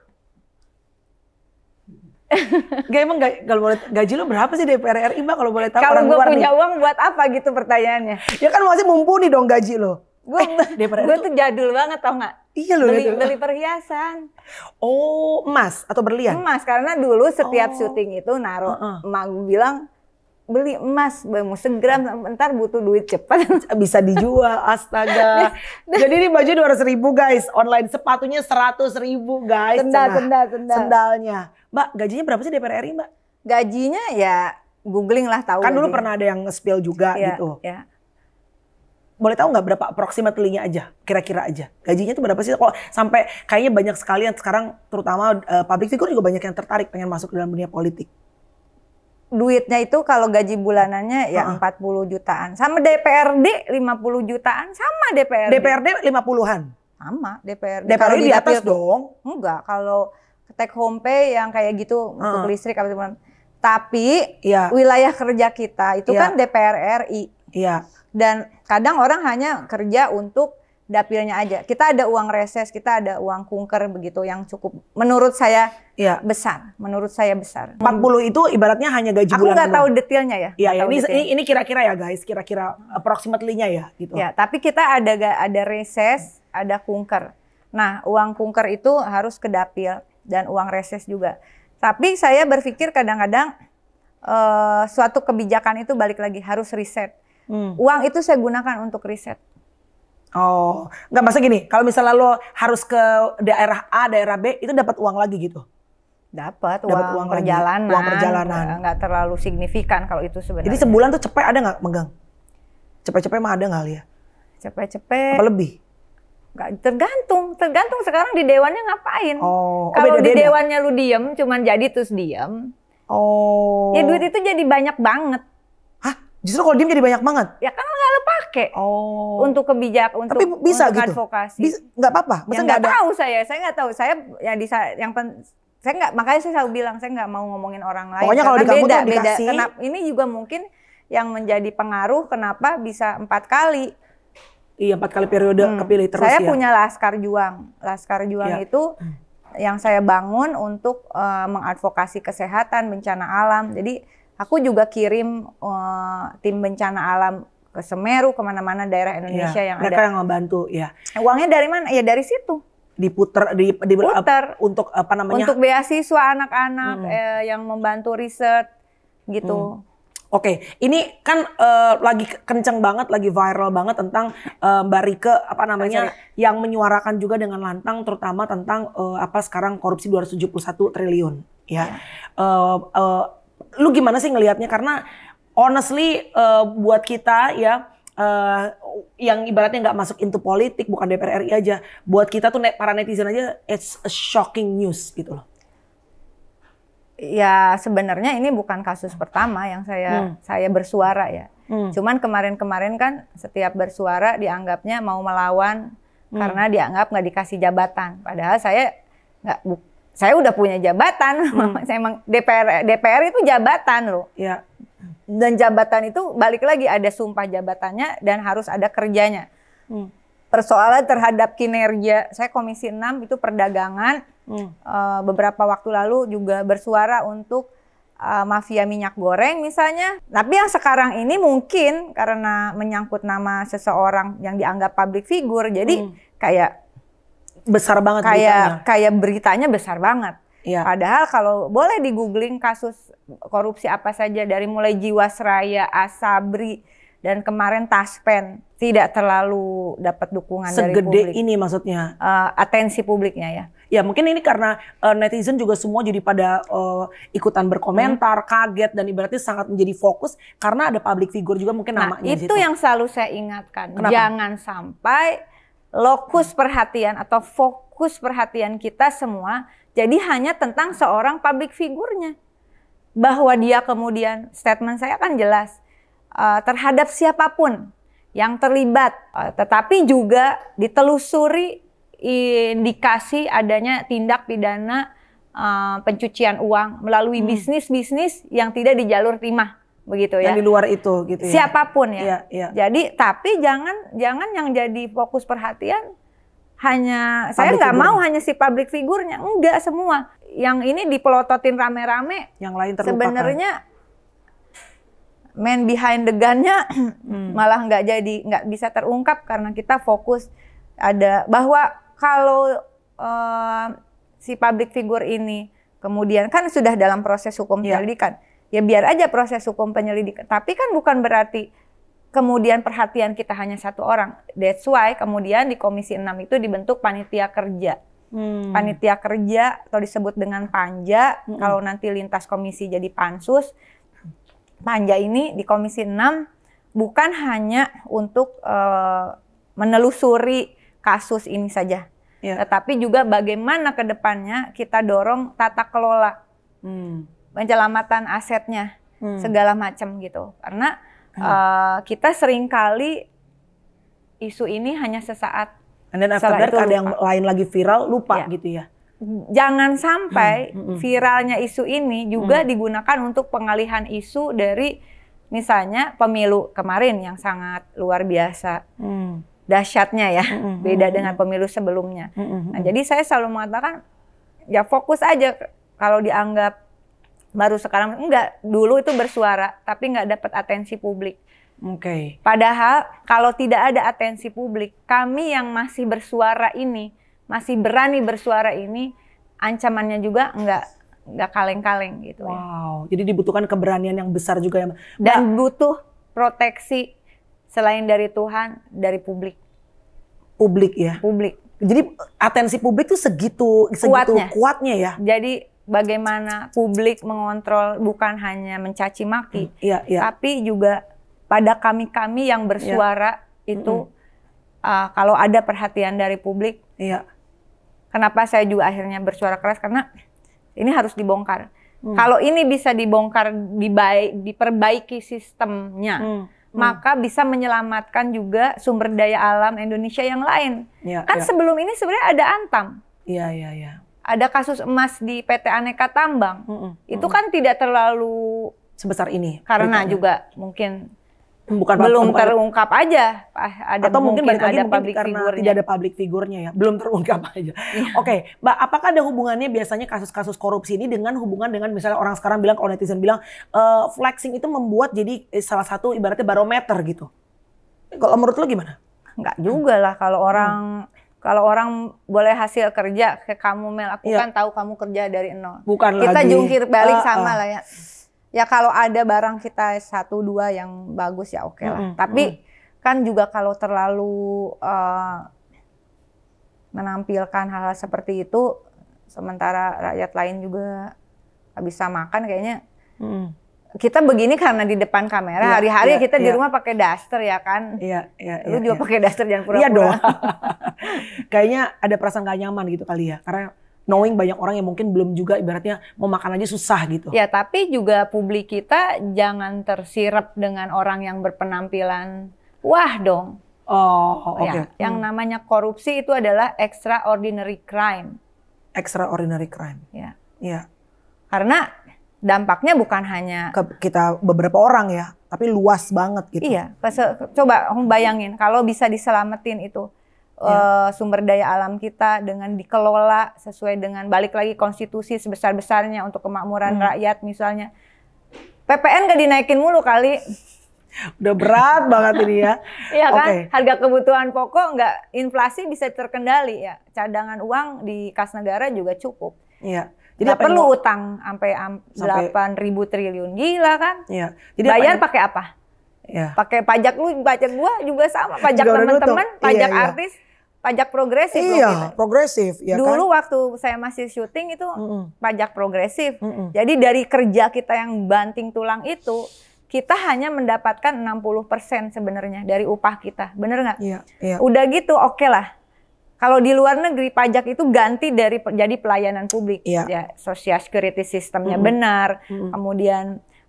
[laughs] gak emang gak, kalau boleh gaji lu berapa sih DPR RI mbak kalau boleh tahu kalau gue punya nih. uang buat apa gitu pertanyaannya ya kan masih mumpuni dong gaji lo Gue eh, gue tuh jadul banget tau nggak? Iya loh. Beli, beli perhiasan. Oh emas atau berlian? Emas karena dulu setiap oh. syuting itu naruh uh -uh. bilang beli emas mau segram nah. ntar butuh duit cepat bisa dijual astaga [laughs] nah, nah. jadi ini baju dua ratus ribu guys online sepatunya seratus ribu guys sendal sendal sendal sendalnya mbak gajinya berapa sih DPR RI mbak gajinya ya googling lah tahu kan dulu pernah ada yang spill juga ya, gitu ya boleh tahu nggak berapa approximately-nya aja, kira-kira aja. Gajinya itu berapa sih? Kalau sampai kayaknya banyak sekali yang sekarang terutama uh, public figure juga banyak yang tertarik pengen masuk dalam dunia politik. Duitnya itu kalau gaji bulanannya ya uh -uh. 40 jutaan. Sama DPRD 50 jutaan, sama DPRD. DPRD 50-an. Sama DPRD. DPRD di atas dong. Enggak, kalau take home pay yang kayak gitu uh -uh. untuk listrik apa, -apa. Tapi ya. wilayah kerja kita itu ya. kan DPR RI. Iya dan kadang orang hanya kerja untuk dapilnya aja. Kita ada uang reses, kita ada uang kunker begitu yang cukup menurut saya ya. besar. Menurut saya besar. 40 itu ibaratnya hanya gaji Aku bulan. Aku nggak tahu detailnya ya. Iya, ya, ini, detailnya. ini ini kira-kira ya guys, kira-kira approximately-nya ya gitu. Ya, tapi kita ada ada reses, ada kunker. Nah, uang kunker itu harus ke dapil dan uang reses juga. Tapi saya berpikir kadang-kadang uh, suatu kebijakan itu balik lagi harus riset Hmm. Uang itu saya gunakan untuk riset. Oh, nggak masa gini. Kalau misalnya lo harus ke daerah A, daerah B, itu dapat uang lagi gitu? Dapat uang, uang perjalanan. Uang perjalanan. Nggak terlalu signifikan kalau itu sebenarnya. Jadi sebulan tuh cepet ada nggak megang? Cepet-cepet mah ada nggak ya? Cepet-cepet. Apa lebih? Gak, tergantung, tergantung sekarang di dewannya ngapain. Oh, oh kalau oh, di dewannya lu diem, cuman jadi terus diem. Oh. Ya duit itu jadi banyak banget. Justru kalau diem jadi banyak banget. Ya kan nggak lo pakai. Oh. Untuk kebijak, untuk Tapi bisa untuk gitu. advokasi. Bisa, nggak apa-apa. Ya nggak ada. tahu saya, saya nggak tahu. Saya ya di yang pen, saya nggak makanya saya selalu bilang saya nggak mau ngomongin orang lain. Pokoknya kalau di kamu beda, beda. Kenapa, ini juga mungkin yang menjadi pengaruh kenapa bisa empat kali. Iya empat kali periode hmm. kepilih terus. Saya ya. punya laskar juang. Laskar juang ya. itu hmm. yang saya bangun untuk uh, mengadvokasi kesehatan bencana alam. Jadi Aku juga kirim uh, tim bencana alam ke Semeru kemana-mana daerah iya, Indonesia ya, yang mereka ada. Mereka yang ngebantu ya. Uangnya dari mana? Ya dari situ. Diputer, di, di uh, untuk apa namanya? Untuk beasiswa anak-anak hmm. eh, yang membantu riset gitu. Hmm. Oke, okay. ini kan uh, lagi kenceng banget, lagi viral banget tentang uh, Mbak Rike apa namanya Sorry. yang menyuarakan juga dengan lantang, terutama tentang uh, apa sekarang korupsi 271 triliun ya. Yeah. Iya. Uh, uh, lu gimana sih ngelihatnya karena honestly uh, buat kita ya uh, yang ibaratnya nggak masuk into politik bukan DPR RI aja buat kita tuh para netizen aja it's a shocking news gitu loh ya sebenarnya ini bukan kasus pertama yang saya hmm. saya bersuara ya. Hmm. Cuman kemarin-kemarin kan setiap bersuara dianggapnya mau melawan hmm. karena dianggap nggak dikasih jabatan. Padahal saya nggak saya udah punya jabatan. [laughs] Hmm. saya emang DPR DPR itu jabatan loh. Ya. Dan jabatan itu balik lagi ada sumpah jabatannya dan harus ada kerjanya. Hmm. Persoalan terhadap kinerja, saya Komisi 6 itu perdagangan. Hmm. E, beberapa waktu lalu juga bersuara untuk e, mafia minyak goreng misalnya. Tapi yang sekarang ini mungkin karena menyangkut nama seseorang yang dianggap public figure, jadi hmm. kayak besar banget kayak beritanya. kayak beritanya besar banget. Ya. Padahal kalau boleh di googling kasus korupsi apa saja dari mulai Jiwasraya, Asabri dan kemarin Taspen tidak terlalu dapat dukungan Segede dari publik. ini maksudnya. Uh, atensi publiknya ya. Ya mungkin ini karena uh, netizen juga semua jadi pada uh, ikutan berkomentar, hmm. kaget dan ibaratnya sangat menjadi fokus karena ada public figure juga mungkin nah, namanya. Itu yang selalu saya ingatkan. Kenapa? Jangan sampai lokus perhatian atau fokus perhatian kita semua jadi hanya tentang seorang public figurnya bahwa dia kemudian statement saya kan jelas uh, terhadap siapapun yang terlibat uh, tetapi juga ditelusuri indikasi adanya tindak pidana uh, pencucian uang melalui hmm. bisnis-bisnis hmm. yang tidak di jalur timah begitu ya. di luar itu gitu ya. Siapapun ya. ya, ya. Jadi tapi jangan jangan yang jadi fokus perhatian hanya public saya nggak mau hanya si public figurnya, enggak semua. Yang ini dipelototin rame-rame, yang lain terlupakan. Sebenarnya main behind the gunnya [clears throat] hmm. malah nggak jadi nggak bisa terungkap karena kita fokus ada bahwa kalau uh, si public figur ini kemudian kan sudah dalam proses hukum iya. penyelidikan. Ya ya biar aja proses hukum penyelidikan. Tapi kan bukan berarti kemudian perhatian kita hanya satu orang. That's why kemudian di Komisi 6 itu dibentuk panitia kerja. Hmm. Panitia kerja atau disebut dengan panja, hmm. kalau nanti lintas komisi jadi pansus. Panja ini di Komisi 6 bukan hanya untuk uh, menelusuri kasus ini saja. Ya. Tetapi juga bagaimana ke depannya kita dorong tata kelola. Hmm penyelamatan asetnya hmm. segala macam gitu karena hmm. uh, kita seringkali isu ini hanya sesaat dan after that ada yang lain lagi viral lupa ya. gitu ya jangan sampai hmm, hmm. Hmm. viralnya isu ini juga hmm. digunakan untuk pengalihan isu dari misalnya pemilu kemarin yang sangat luar biasa hmm. dahsyatnya ya hmm. hmm beda hmm, dengan pemilu sebelumnya hmm. nah jadi saya selalu mengatakan ya fokus aja kalau dianggap baru sekarang enggak dulu itu bersuara tapi enggak dapat atensi publik. Oke. Okay. Padahal kalau tidak ada atensi publik, kami yang masih bersuara ini, masih berani bersuara ini, ancamannya juga enggak enggak kaleng-kaleng gitu. Ya. Wow, jadi dibutuhkan keberanian yang besar juga ya. Dan butuh proteksi selain dari Tuhan, dari publik. Publik ya. Publik. Jadi atensi publik tuh segitu segitu kuatnya ya. Jadi bagaimana publik mengontrol bukan hanya mencaci maki, hmm. ya, ya. tapi juga pada kami-kami yang iya. bersuara ya. itu -hmm. uh, kalau ada perhatian dari publik. Ya. Kenapa saya juga akhirnya bersuara keras karena ini harus dibongkar. Hmm. Kalau ini bisa dibongkar, dibaik, diperbaiki sistemnya, hmm. Hmm. maka bisa menyelamatkan juga sumber daya alam Indonesia yang lain. Ya, kan ya. sebelum ini sebenarnya ada Antam. Iya, iya, iya ada kasus emas di PT Aneka Tambang. Mm -mm. Itu kan mm -mm. tidak terlalu sebesar ini. Karena beritanya. juga mungkin bukan belum bukan, terungkap aja ah, ada atau mungkin, mungkin ada public mungkin karena figurnya. tidak ada public figurnya ya belum terungkap aja yeah. oke okay, mbak apakah ada hubungannya biasanya kasus-kasus korupsi ini dengan hubungan dengan misalnya orang sekarang bilang kalau netizen bilang e, flexing itu membuat jadi eh, salah satu ibaratnya barometer gitu kalau menurut lo gimana Enggak juga lah kalau hmm. orang hmm. Kalau orang boleh hasil kerja ke kamu Mel, aku ya. kan tahu kamu kerja dari nol. Bukan kita lagi. jungkir balik uh, sama uh. lah ya. Ya kalau ada barang kita satu dua yang bagus ya oke okay lah. Mm Tapi kan juga kalau terlalu uh, menampilkan hal-hal seperti itu, sementara rakyat lain juga bisa makan kayaknya. Mm kita begini karena di depan kamera iya, hari-hari ya, ya, kita di iya. rumah pakai daster ya kan? Iya, iya. Lu iya, juga pakai daster jangan pura-pura. Iya dong. [laughs] Kayaknya ada perasaan gak nyaman gitu kali ya, karena knowing banyak orang yang mungkin belum juga ibaratnya mau makan aja susah gitu. Ya, tapi juga publik kita jangan tersirap dengan orang yang berpenampilan wah dong. Oh, ya, oke. Okay. Ya, yang hmm. namanya korupsi itu adalah extraordinary crime. Extraordinary crime. Ya. Iya. Karena dampaknya bukan hanya ke kita beberapa orang ya, tapi luas banget gitu. Iya, coba bayangin kalau bisa diselamatin itu yeah. Iya. uh, sumber daya alam kita dengan dikelola sesuai dengan balik lagi konstitusi sebesar-besarnya untuk kemakmuran hmm. rakyat misalnya. PPN gak dinaikin mulu kali. Udah berat banget ini ya. [laughs] Iya kan? Okay. Harga kebutuhan pokok nggak inflasi bisa terkendali ya. Cadangan uang di kas negara juga cukup. Iya. Jadi gak perlu utang sampai delapan ribu triliun gila kan? Iya. Jadi bayar pakai apa? Ya. Pakai pajak lu, pajak gua juga sama. Pajak teman-teman, iya, pajak iya, artis, iya. pajak progresif. Iya, gitu. progresif. Ya kan? Dulu kan? waktu saya masih syuting itu mm -mm. pajak progresif. Mm -mm. Jadi dari kerja kita yang banting tulang itu, kita hanya mendapatkan 60% sebenarnya dari upah kita. Bener nggak? Iya, iya. Udah gitu oke okay lah kalau di luar negeri pajak itu ganti dari jadi pelayanan publik, ya, ya social security sistemnya mm -hmm. benar, mm -hmm. kemudian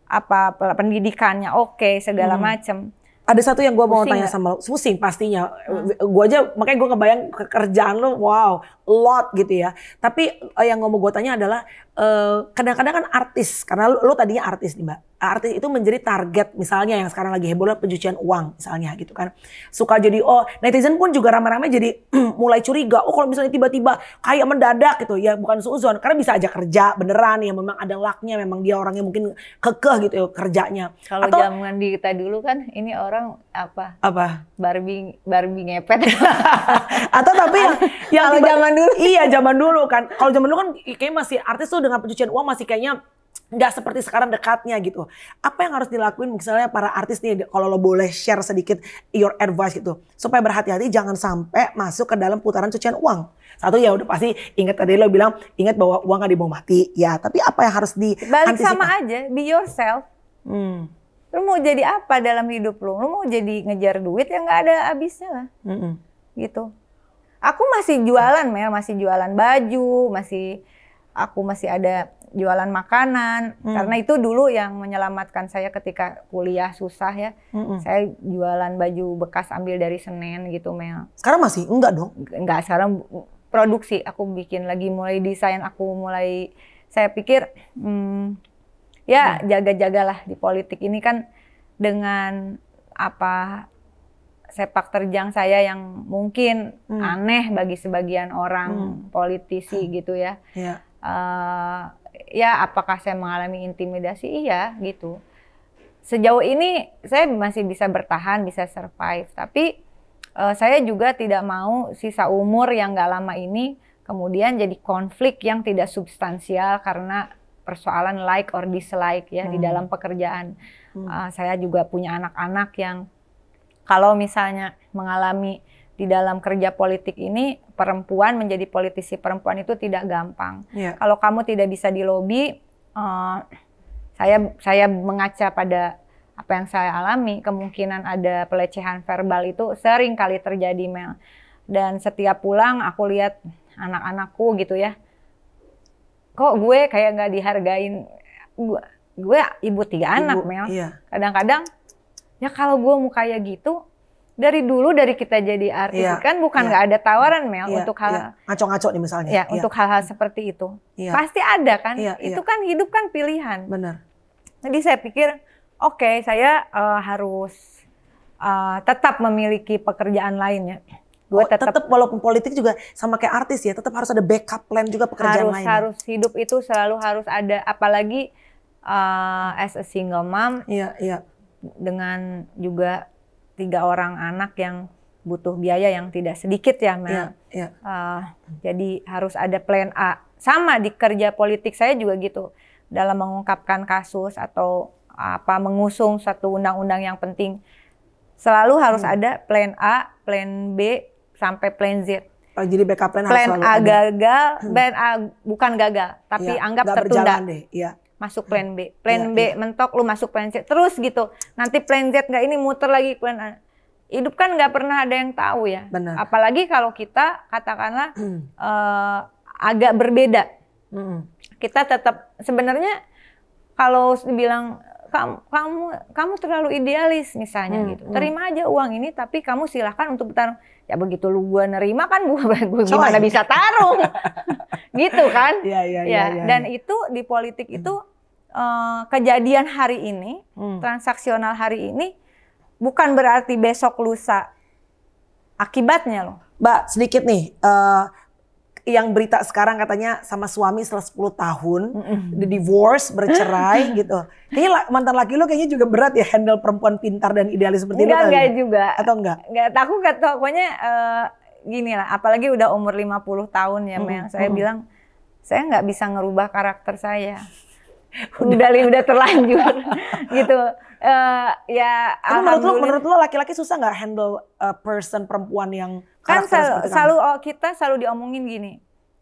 apa pendidikannya oke okay, segala mm -hmm. macam ada satu yang gue mau tanya gak? sama lo, pusing pastinya. Hmm. Gue aja makanya gue kebayang kerjaan lo, wow, lot gitu ya. Tapi eh, yang gue mau gue tanya adalah Eh, kadang-kadang kan artis karena lo, lo tadinya artis nih mbak artis itu menjadi target misalnya yang sekarang lagi heboh pencucian uang misalnya gitu kan suka jadi oh netizen pun juga rame-rame jadi [clears throat] mulai curiga oh kalau misalnya tiba-tiba kayak mendadak gitu ya bukan suzon karena bisa aja kerja beneran ya memang ada laknya memang dia orangnya mungkin kekeh gitu ya, kerjanya kalau zaman di kita dulu kan ini orang apa apa Barbie Barbie ngepet [laughs] atau tapi yang, [laughs] yang kalau zaman dulu iya zaman dulu kan kalau zaman dulu kan kayak masih artis tuh dengan pencucian uang masih kayaknya nggak seperti sekarang dekatnya gitu. Apa yang harus dilakuin misalnya para artis nih kalau lo boleh share sedikit your advice gitu supaya berhati-hati jangan sampai masuk ke dalam putaran cucian uang. Satu ya udah pasti ingat tadi lo bilang ingat bahwa uang gak dibawa mati ya. Tapi apa yang harus di balik sama aja be yourself. Hmm. Lo mau jadi apa dalam hidup lo? Lo mau jadi ngejar duit yang nggak ada habisnya lah. Hmm. Gitu. Aku masih jualan Mel, masih jualan baju, masih aku masih ada jualan makanan hmm. karena itu dulu yang menyelamatkan saya ketika kuliah susah ya. Hmm. Saya jualan baju bekas ambil dari Senen gitu Mel. Sekarang masih enggak dong? Enggak, sekarang produksi aku bikin lagi mulai desain aku mulai saya pikir hmm, ya hmm. jaga-jagalah di politik ini kan dengan apa sepak terjang saya yang mungkin hmm. aneh bagi sebagian orang hmm. politisi hmm. gitu ya. Yeah uh, ya apakah saya mengalami intimidasi iya gitu sejauh ini saya masih bisa bertahan bisa survive tapi uh, saya juga tidak mau sisa umur yang nggak lama ini kemudian jadi konflik yang tidak substansial karena persoalan like or dislike ya hmm. di dalam pekerjaan hmm. uh, saya juga punya anak-anak yang kalau misalnya mengalami di dalam kerja politik ini perempuan menjadi politisi perempuan itu tidak gampang. Yeah. Kalau kamu tidak bisa di lobby, uh, saya saya mengaca pada apa yang saya alami, kemungkinan ada pelecehan verbal itu sering kali terjadi Mel. Dan setiap pulang aku lihat anak-anakku gitu ya, kok gue kayak nggak dihargain. Gue, gue ibu tiga ibu, anak Mel. kadang iya. Kadang-kadang ya kalau gue mau kayak gitu dari dulu dari kita jadi artis yeah. kan bukan iya. nggak yeah. ada tawaran Mel yeah. untuk hal ngaco ngaco yeah. nih misalnya. Ya, yeah. untuk hal-hal seperti itu. Yeah. Pasti ada kan. Yeah. Iya. Itu kan hidup kan pilihan. Benar. Jadi saya pikir oke, okay, saya uh, harus uh, tetap memiliki pekerjaan lainnya. Gue oh, tetap, tetap walaupun politik juga sama kayak artis ya, tetap harus ada backup plan juga pekerjaan harus, lain. Harus hidup itu selalu harus ada apalagi uh, as a single mom. Iya, iya. Dengan juga tiga orang anak yang butuh biaya yang tidak sedikit ya Mel. Ya, ya. Uh, jadi harus ada plan A. Sama di kerja politik saya juga gitu. Dalam mengungkapkan kasus atau apa mengusung satu undang-undang yang penting, selalu harus hmm. ada plan A, plan B sampai plan Z. Oh, jadi backup plan, plan harus selalu A ada. gagal, hmm. plan A bukan gagal, tapi ya, anggap tertunda. Deh, ya masuk plan B, plan ya, B iya. mentok lu masuk plan C terus gitu. Nanti plan Z nggak ini muter lagi plan A. Hidup kan nggak pernah ada yang tahu ya. Benar. Apalagi kalau kita katakanlah uh, agak berbeda. Hmm. Kita tetap sebenarnya kalau dibilang kamu kamu kamu terlalu idealis misalnya hmm, gitu. Terima aja uang ini tapi kamu silahkan untuk bertarung ya begitu lu gue nerima kan gue [laughs] gue gimana bisa tarung [laughs] gitu kan ya, ya, ya, ya, ya dan ya. itu di politik itu uh, kejadian hari ini hmm. transaksional hari ini bukan berarti besok lusa akibatnya loh mbak sedikit nih uh, yang berita sekarang katanya sama suami setelah 10 tahun mm the divorce bercerai [laughs] gitu. Kayaknya mantan laki lo kayaknya juga berat ya handle perempuan pintar dan idealis seperti enggak, itu. Enggak enggak juga. Atau enggak? Enggak, aku enggak tahu pokoknya uh, gini lah, apalagi udah umur 50 tahun ya, mm yang saya mm bilang saya nggak bisa ngerubah karakter saya. [laughs] Udah udah, udah terlanjur [laughs] gitu. Uh, ya menurut lo menurut lo laki-laki susah nggak handle uh, person perempuan yang kan sel, selalu oh, kita selalu diomongin gini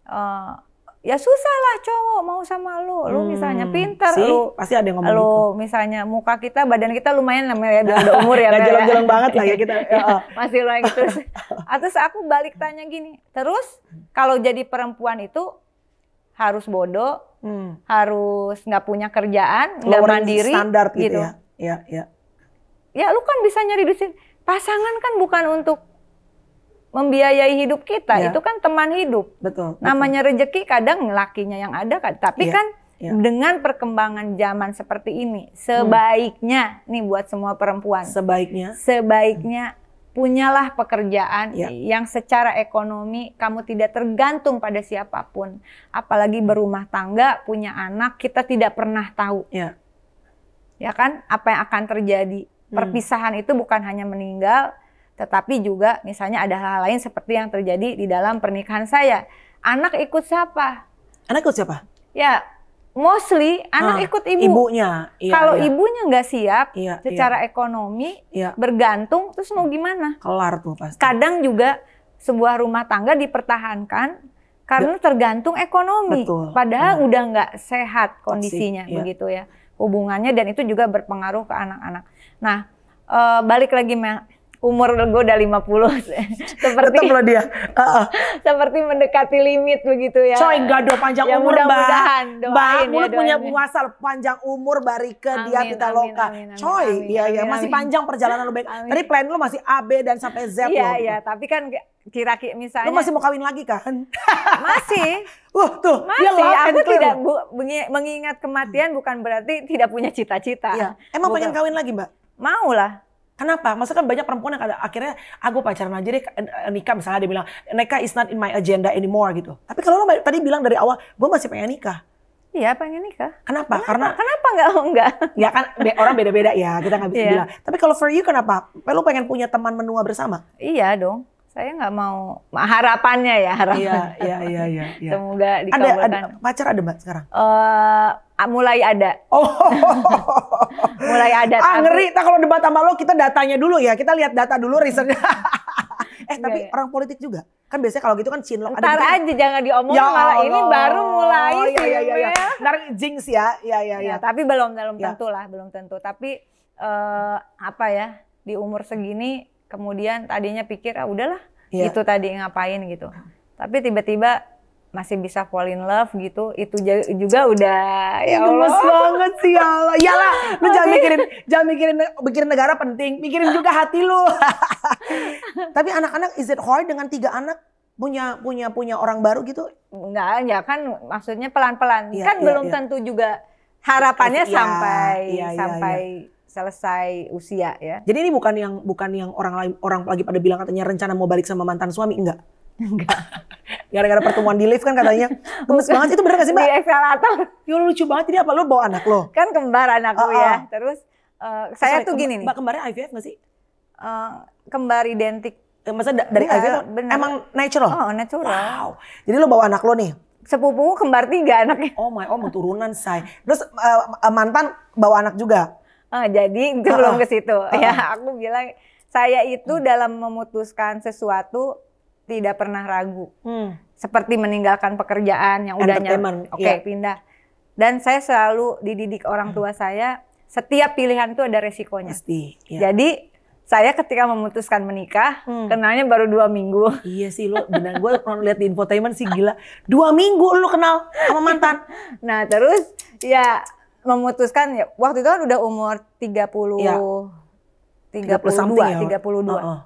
uh, ya susah lah cowok mau sama lu lu hmm, misalnya pinter, si, lu pasti ada yang ngomong lu gitu. misalnya muka kita badan kita lumayan namanya ya udah umur ya udah [laughs] ya. jalan-jalan banget lah ya kita [laughs] ya, oh. masih lu yang terus terus [laughs] aku balik tanya gini terus kalau jadi perempuan itu harus bodoh hmm. harus nggak punya kerjaan nggak mandiri standar gitu, gitu. ya ya ya ya lu kan bisa nyari sini pasangan kan bukan untuk membiayai hidup kita ya. itu kan teman hidup. Betul. Namanya betul. rezeki kadang lakinya yang ada kan, tapi ya. kan ya. dengan perkembangan zaman seperti ini sebaiknya hmm. nih buat semua perempuan. Sebaiknya. Sebaiknya punyalah pekerjaan ya. yang secara ekonomi kamu tidak tergantung pada siapapun, apalagi berumah tangga, punya anak, kita tidak pernah tahu. Ya. Ya kan apa yang akan terjadi. Hmm. Perpisahan itu bukan hanya meninggal tetapi juga misalnya ada hal, -hal lain seperti yang terjadi di dalam pernikahan saya. Anak ikut siapa? Anak ikut siapa? Ya, mostly anak ah, ikut ibu. Ibunya. Iya, Kalau iya. ibunya nggak siap iya, secara iya. ekonomi iya. bergantung terus mau gimana? Kelar tuh pasti. Kadang juga sebuah rumah tangga dipertahankan karena iya. tergantung ekonomi. Betul. Padahal nah. udah nggak sehat kondisinya iya. begitu ya. Hubungannya dan itu juga berpengaruh ke anak-anak. Nah, e, balik lagi umur gue udah 50 [laughs] seperti Tetap dia. Uh -uh. [laughs] seperti mendekati limit begitu ya. Coy, gak doa panjang ya, umur, mudah Mbak, ya, mulut ya, punya puasa panjang umur amin, dia loka. Coy, iya iya masih panjang perjalanan lo baik. Amin. Tadi plan lo masih A B dan sampai Z Iya iya, gitu. tapi kan kira-kira misalnya. Lo masih mau kawin lagi kan? [laughs] Masih. Wah uh, tuh, masih. Dia aku tidak bu, mengingat kematian bukan berarti tidak punya cita-cita. Iya. Emang bukan. pengen kawin lagi mbak? Mau lah. Kenapa? Masa kan banyak perempuan yang akhirnya, ah pacaran aja deh eh, eh, nikah misalnya dia bilang, nikah is not in my agenda anymore gitu. Tapi kalau lo tadi bilang dari awal, gue masih pengen nikah. Iya pengen nikah. Kenapa? Karena kenapa nggak enggak? Oh, ya kan be, orang beda-beda ya kita nggak bisa yeah. bilang. Tapi kalau for you kenapa? Lo pengen punya teman menua bersama? Iya dong. Saya nggak mau harapannya ya harapan. Iya iya iya. iya, iya. Semoga dikabulkan. Ada, ada pacar ada mbak sekarang? Uh, mulai ada. Oh. [laughs] mulai iya. ada. Ah ngeri, tak kalau debat sama lo kita datanya dulu ya, kita lihat data dulu risetnya. [laughs] eh tapi ya, orang politik juga kan biasanya kalau gitu kan cinlok Ntar ada gitu. aja jangan diomong ya malah ini baru mulai oh, sih ya, ya, ya, ya. ntar jinx ya ya ya ya, ya. tapi belum belum ya. tentu lah belum tentu tapi uh, apa ya di umur segini kemudian tadinya pikir ah udahlah ya. itu tadi ngapain gitu tapi tiba-tiba masih bisa fall in love gitu itu juga udah ya Allah. Gemes banget sih ya Allah. Ya lah lu jangan mikirin jangan mikirin mikirin negara penting, mikirin juga hati lu. [laughs] Tapi anak-anak is it hard dengan tiga anak punya punya punya orang baru gitu? nggak ya kan maksudnya pelan-pelan. Ya, kan ya, belum ya. tentu juga harapannya ya, sampai ya, ya, sampai ya, ya selesai usia ya. Jadi ini bukan yang bukan yang orang lain orang lagi pada bilang katanya rencana mau balik sama mantan suami enggak? [laughs] Enggak. Gara-gara pertemuan di lift kan katanya. Gemes banget itu bener gak sih mbak? Di eskalator. [laughs] Ya lucu banget ini apa lu bawa anak lo? Kan kembar anakku uh -uh. ya. Terus uh, saya Sorry, tuh gini nih. Mbak kembarnya IVF gak sih? Uh, kembar identik. Eh, Masa dari IVF bener. emang natural? Oh natural. Wow. Jadi lo bawa anak lo nih? Sepupu kembar tiga anaknya. Oh my, oh turunan say. Terus uh, mantan bawa anak juga? Uh, jadi itu uh -uh. ke situ uh -uh. ya aku bilang saya itu dalam memutuskan sesuatu tidak pernah ragu. Hmm. Seperti meninggalkan pekerjaan yang udah nyaman, oke okay, iya. yeah. pindah. Dan saya selalu dididik orang tua hmm. saya, setiap pilihan itu ada resikonya. Pasti. Yeah. Jadi saya ketika memutuskan menikah, hmm. kenalnya baru dua minggu. [laughs] Iya sih lo, benar gue pernah lihat di infotainment sih gila. Dua minggu lo kenal sama mantan. [laughs] nah terus ya memutuskan ya waktu itu kan udah umur 30 ya. tiga puluh dua tiga puluh ya, dua, -uh.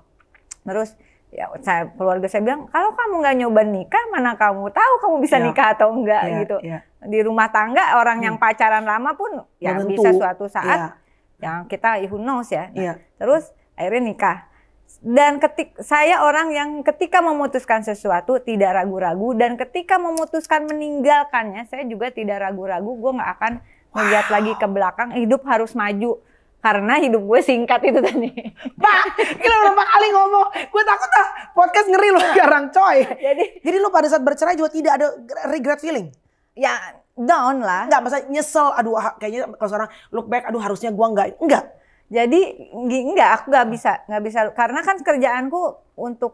Terus ya saya keluarga saya bilang kalau kamu nggak nyoba nikah mana kamu tahu kamu bisa ya. nikah atau enggak ya, gitu ya. di rumah tangga orang hmm. yang pacaran lama pun ya Bentuk. Ya, bisa suatu saat ya. yang kita who knows ya, nah, ya. terus akhirnya nikah dan ketik saya orang yang ketika memutuskan sesuatu tidak ragu-ragu dan ketika memutuskan meninggalkannya saya juga tidak ragu-ragu gue nggak akan melihat wow. lagi ke belakang hidup harus maju karena hidup gue singkat itu tadi. [laughs] Pak, kita berapa kali ngomong. Gue takut ah podcast ngeri loh sekarang [laughs] coy. Jadi, Jadi lo pada saat bercerai juga tidak ada regret feeling? Ya down lah. Enggak, masa nyesel. Aduh ah, kayaknya kalau seorang look back, aduh harusnya gue enggak. Enggak. Jadi enggak, aku enggak bisa. Enggak bisa. Karena kan kerjaanku untuk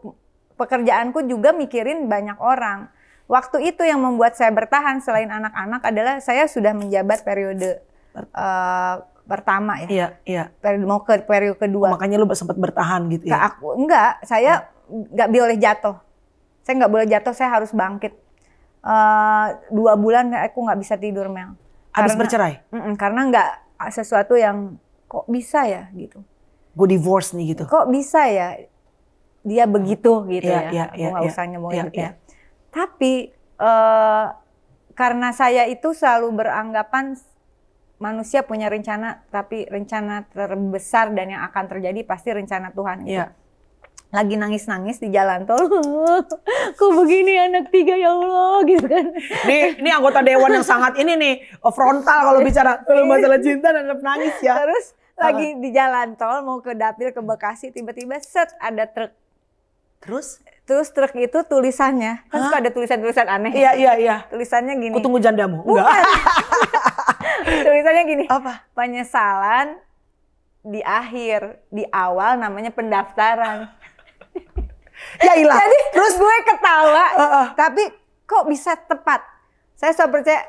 pekerjaanku juga mikirin banyak orang. Waktu itu yang membuat saya bertahan selain anak-anak adalah saya sudah menjabat periode uh, pertama ya. Iya, iya. Peri mau ke periode kedua. Oh, makanya lu sempat bertahan gitu ya. aku enggak, saya nggak ya. boleh jatuh. Saya nggak boleh jatuh, saya harus bangkit. Uh, dua bulan aku nggak bisa tidur Mel. Habis bercerai? Mm -mm, karena nggak sesuatu yang kok bisa ya gitu. Gue divorce nih gitu. Kok bisa ya? Dia begitu gitu yeah, ya. Yeah, yeah, iya. usah yeah, iya, gitu yeah. ya. Iya. Tapi uh, karena saya itu selalu beranggapan manusia punya rencana tapi rencana terbesar dan yang akan terjadi pasti rencana Tuhan gitu. Iya. Yeah. Lagi nangis-nangis di jalan tol. [laughs] Kok begini anak tiga ya Allah gitu kan. Nih, ini anggota dewan yang sangat ini nih frontal kalau bicara masalah cinta dan nangis ya. Terus lagi di jalan tol mau ke Dapil ke Bekasi tiba-tiba set ada truk. Terus Terus truk itu tulisannya, kan suka ada tulisan-tulisan aneh. Iya, iya, iya. Tulisannya gini. Kutunggu jandamu. Bukan. [laughs] tulisannya gini. Apa? Penyesalan di akhir, di awal namanya pendaftaran. [laughs] ya ilah. Jadi terus gue ketawa, uh -uh. tapi kok bisa tepat? Saya sudah percaya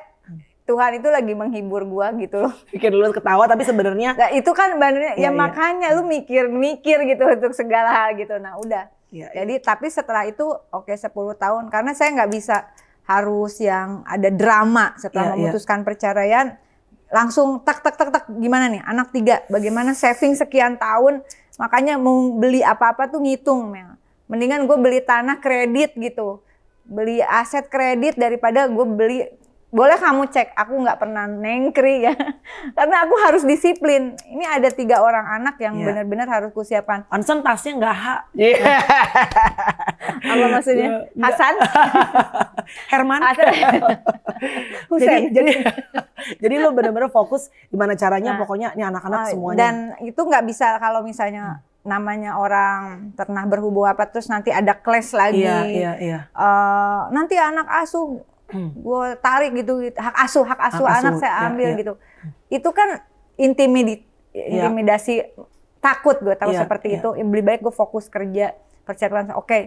Tuhan itu lagi menghibur gue gitu loh. Pikir dulu ketawa tapi sebenarnya nah, itu kan benernya ya, ya makanya lu mikir-mikir gitu untuk segala hal gitu. Nah, udah. Ya, Jadi tapi setelah itu oke okay, 10 tahun karena saya nggak bisa harus yang ada drama setelah ya, memutuskan perceraian langsung tak tak tak tak gimana nih anak tiga bagaimana saving sekian tahun makanya mau beli apa-apa tuh ngitung Mel. Mendingan gue beli tanah kredit gitu. Beli aset kredit daripada gue beli boleh kamu cek aku nggak pernah nengkri ya [laughs] karena aku harus disiplin ini ada tiga orang anak yang yeah. benar-benar harus kusiapkan Anson tasnya nggak ha iya. yeah. [laughs] apa maksudnya iya. Hasan [laughs] Herman Hasan. jadi jadi jadi lo benar-benar fokus gimana caranya nah, pokoknya ini anak-anak oh, semuanya dan itu nggak bisa kalau misalnya hmm namanya orang pernah berhubung apa terus nanti ada clash lagi. Iya, iya, iya. Uh, nanti anak asuh Hmm. gue tarik gitu, gitu hak asuh hak asuh hak anak asuh, saya ya, ambil ya, ya. gitu itu kan intimidasi ya. intimidasi takut gue tahu ya, seperti ya. itu lebih baik gue fokus kerja percakapan oke okay.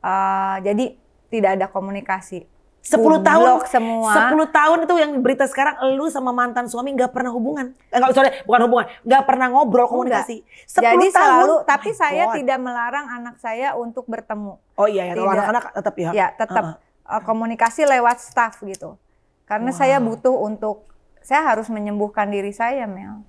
uh, eh, jadi tidak ada komunikasi 10 tahun semua. 10 tahun itu yang berita sekarang lu sama mantan suami nggak pernah hubungan. Eh enggak sorry, bukan hubungan. nggak pernah ngobrol komunikasi. Enggak. 10 Jadi tahun. selalu tapi oh saya God. tidak melarang anak saya untuk bertemu. Oh iya ya, anak-anak tetap ya. Ya, tetap. Uh -huh uh, komunikasi lewat staff gitu. Karena wow. saya butuh untuk saya harus menyembuhkan diri saya, Mel.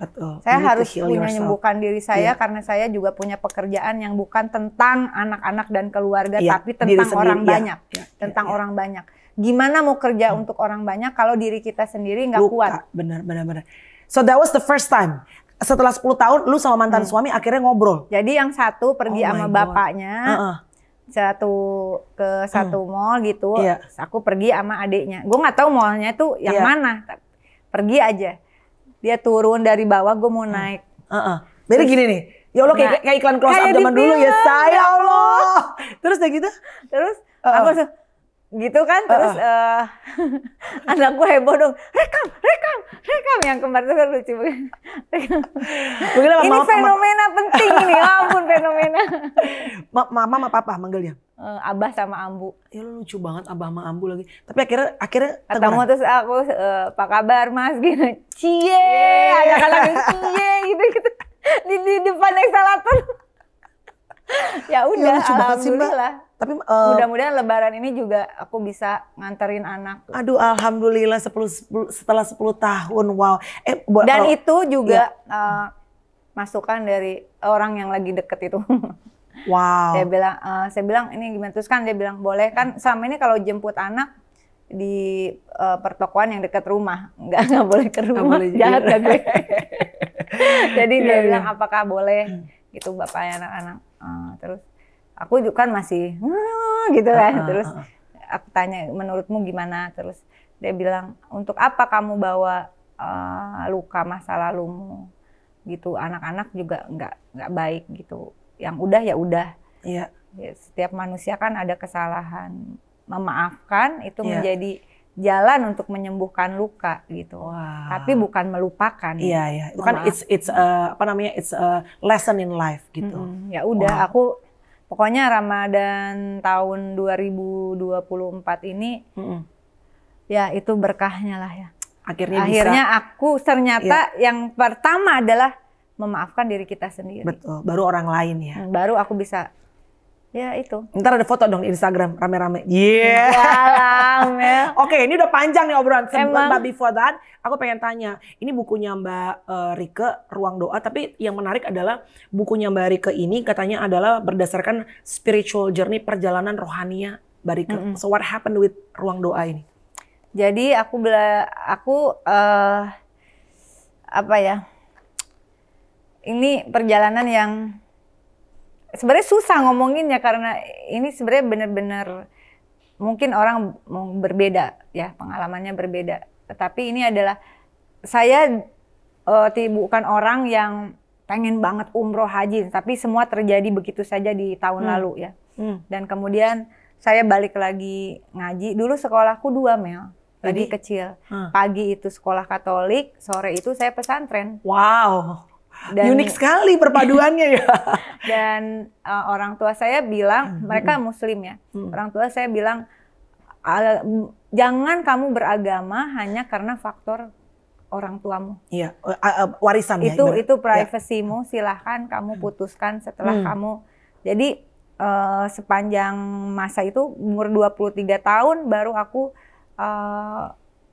Betul. Saya harus punya menyembuhkan diri saya yeah. karena saya juga punya pekerjaan yang bukan tentang anak-anak dan keluarga, yeah. tapi tentang diri orang sendiri. banyak, yeah. Yeah. tentang yeah. orang banyak. Gimana mau kerja hmm. untuk orang banyak kalau diri kita sendiri nggak kuat? Benar, benar, benar. So that was the first time setelah 10 tahun lu sama mantan hmm. suami akhirnya ngobrol. Jadi yang satu pergi oh sama bapaknya, uh -uh satu ke satu hmm. mall gitu. Yeah. Iya. Aku pergi sama adiknya. Gue nggak tahu mallnya tuh yang yeah. mana. Pergi aja. Dia turun dari bawah, gue mau hmm. naik. Uh -uh. Jadi gini nih. Ya Allah kayak, kayak iklan close up zaman dulu ya saya Allah. Terus kayak gitu. Terus uh -uh. aku langsung gitu kan terus uh, uh. Uh, anak gue heboh dong rekam rekam rekam yang kemarin tuh kan lucu [laughs] ini fenomena penting ini ya ampun fenomena [laughs] mama sama papa manggilnya uh, abah sama ambu ya lu lucu banget abah sama ambu lagi tapi akhirnya akhirnya ketemu terus aku uh, apa kabar mas gitu cie ada lagi cie gitu gitu [laughs] di, di depan eksalator ya, ya udah ya, lucu banget sih mbak tapi uh, mudah-mudahan lebaran ini juga aku bisa nganterin anak. Aduh, alhamdulillah 10, 10 setelah 10 tahun. Wow. Eh buat Dan uh, itu juga iya. uh, masukan dari orang yang lagi deket itu. [laughs] Wow. Dia bilang, uh, saya bilang ini gimana terus kan dia bilang boleh kan selama ini kalau jemput anak di uh, pertokoan yang dekat rumah nggak nggak boleh ke rumah boleh jahat kan gue. [laughs] Jadi dia yeah. Iya. bilang apakah boleh itu bapaknya anak-anak uh, terus aku juga kan masih gitu kan ah, ah, terus ah, aku tanya menurutmu gimana terus dia bilang untuk apa kamu bawa uh, luka masa lalumu gitu anak-anak juga nggak nggak baik gitu yang udah ya udah yeah. Ya, setiap manusia kan ada kesalahan memaafkan itu yeah. menjadi jalan untuk menyembuhkan luka gitu. Wow. Tapi bukan melupakan. Iya, iya. Bukan it's it's a, eh, apa namanya? it's a lesson in life gitu. Mm -hmm. Ya udah wow. aku pokoknya Ramadan tahun 2024 ini mm -mm. ya itu berkahnya lah ya akhirnya akhirnya bisa, aku ternyata ya. yang pertama adalah memaafkan diri kita sendiri betul baru orang lain ya baru aku bisa Ya itu. Ntar ada foto dong di Instagram rame-rame. Iya. [laughs] Oke, ini udah panjang nih obrolan. Sebelum Mbak before that, aku pengen tanya. Ini bukunya Mbak uh, Rike, Ruang Doa. Tapi yang menarik adalah bukunya Mbak Rike ini katanya adalah berdasarkan spiritual journey perjalanan rohania Mbak Rike. Mm -hmm. So what happened with Ruang Doa ini? Jadi aku bela aku uh, apa ya? Ini perjalanan yang sebenarnya susah ngomonginnya karena ini sebenarnya benar-benar mungkin orang berbeda ya pengalamannya berbeda. Tetapi ini adalah saya uh, eh, bukan orang yang pengen banget umroh haji, tapi semua terjadi begitu saja di tahun hmm. lalu ya. Hmm. Dan kemudian saya balik lagi ngaji. Dulu sekolahku dua mel. Jadi kecil. Hmm. Pagi itu sekolah Katolik, sore itu saya pesantren. Wow dan unik sekali perpaduannya ya. [laughs] dan uh, orang tua saya bilang hmm. mereka muslim ya. Hmm. Orang tua saya bilang jangan kamu beragama hanya karena faktor orang tuamu. Iya, warisan Itu ya, itu privasimu, ya. silahkan kamu hmm. putuskan setelah hmm. kamu. Jadi uh, sepanjang masa itu umur 23 tahun baru aku uh,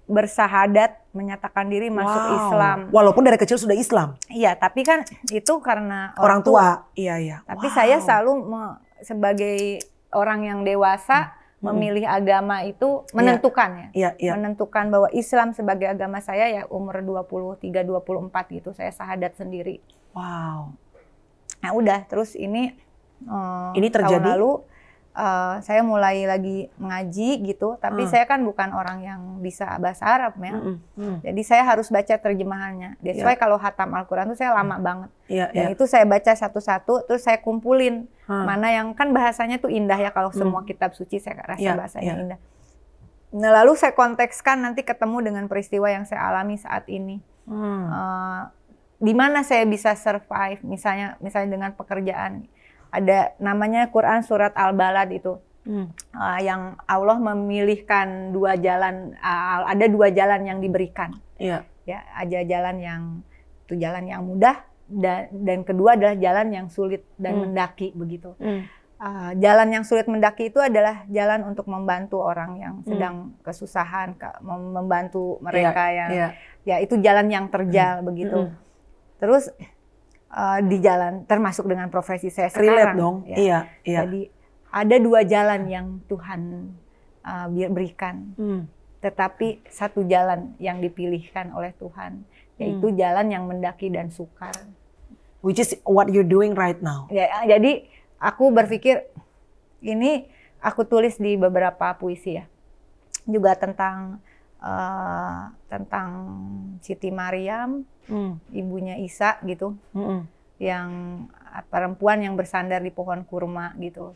bersahadat menyatakan diri masuk wow. Islam. Walaupun dari kecil sudah Islam. Iya, tapi kan itu karena orang, orang tua. Iya, iya. Tapi wow. saya selalu me, sebagai orang yang dewasa hmm. memilih hmm. agama itu iya. menentukan ya. Iya, iya. Menentukan bahwa Islam sebagai agama saya ya umur 23 24 gitu saya sahadat sendiri. Wow. Nah, udah terus ini um, ini terjadi tahun lalu uh, saya mulai lagi mengaji gitu, tapi hmm. saya kan bukan orang yang bisa bahasa Arab ya. Hmm. Hmm. Jadi saya harus baca terjemahannya. That's yeah. kalau hatam Al-Qur'an itu saya lama hmm. banget. Yeah, yeah. itu saya baca satu-satu terus saya kumpulin hmm. mana yang kan bahasanya tuh indah ya kalau hmm. semua kitab suci saya rasa yeah, bahasanya yeah. indah. Nah, lalu saya kontekskan nanti ketemu dengan peristiwa yang saya alami saat ini. Hmm. Uh, di mana saya bisa survive misalnya misalnya dengan pekerjaan ada namanya Quran surat Al-Balad itu. Hmm. Uh, yang Allah memilihkan dua jalan uh, ada dua jalan yang diberikan. ya Ya, ada jalan yang itu jalan yang mudah dan dan kedua adalah jalan yang sulit dan hmm. mendaki begitu. Hmm. Uh, jalan yang sulit mendaki itu adalah jalan untuk membantu orang yang hmm. sedang hmm. kesusahan, ke, membantu mereka ya, yang ya. ya itu jalan yang terjal hmm. begitu. Hmm. Terus uh, di jalan termasuk dengan profesi saya sekarang. Relate dong. Ya. Iya, iya. Jadi ada dua jalan yang Tuhan uh, berikan. Hmm. Tetapi satu jalan yang dipilihkan oleh Tuhan yaitu hmm. jalan yang mendaki dan sukar. Which is what you're doing right now. Ya, jadi aku berpikir ini aku tulis di beberapa puisi ya. Juga tentang Eh, tentang Siti Mariam, mm. ibunya Isa gitu, mm yang ah, perempuan yang bersandar di pohon kurma gitu.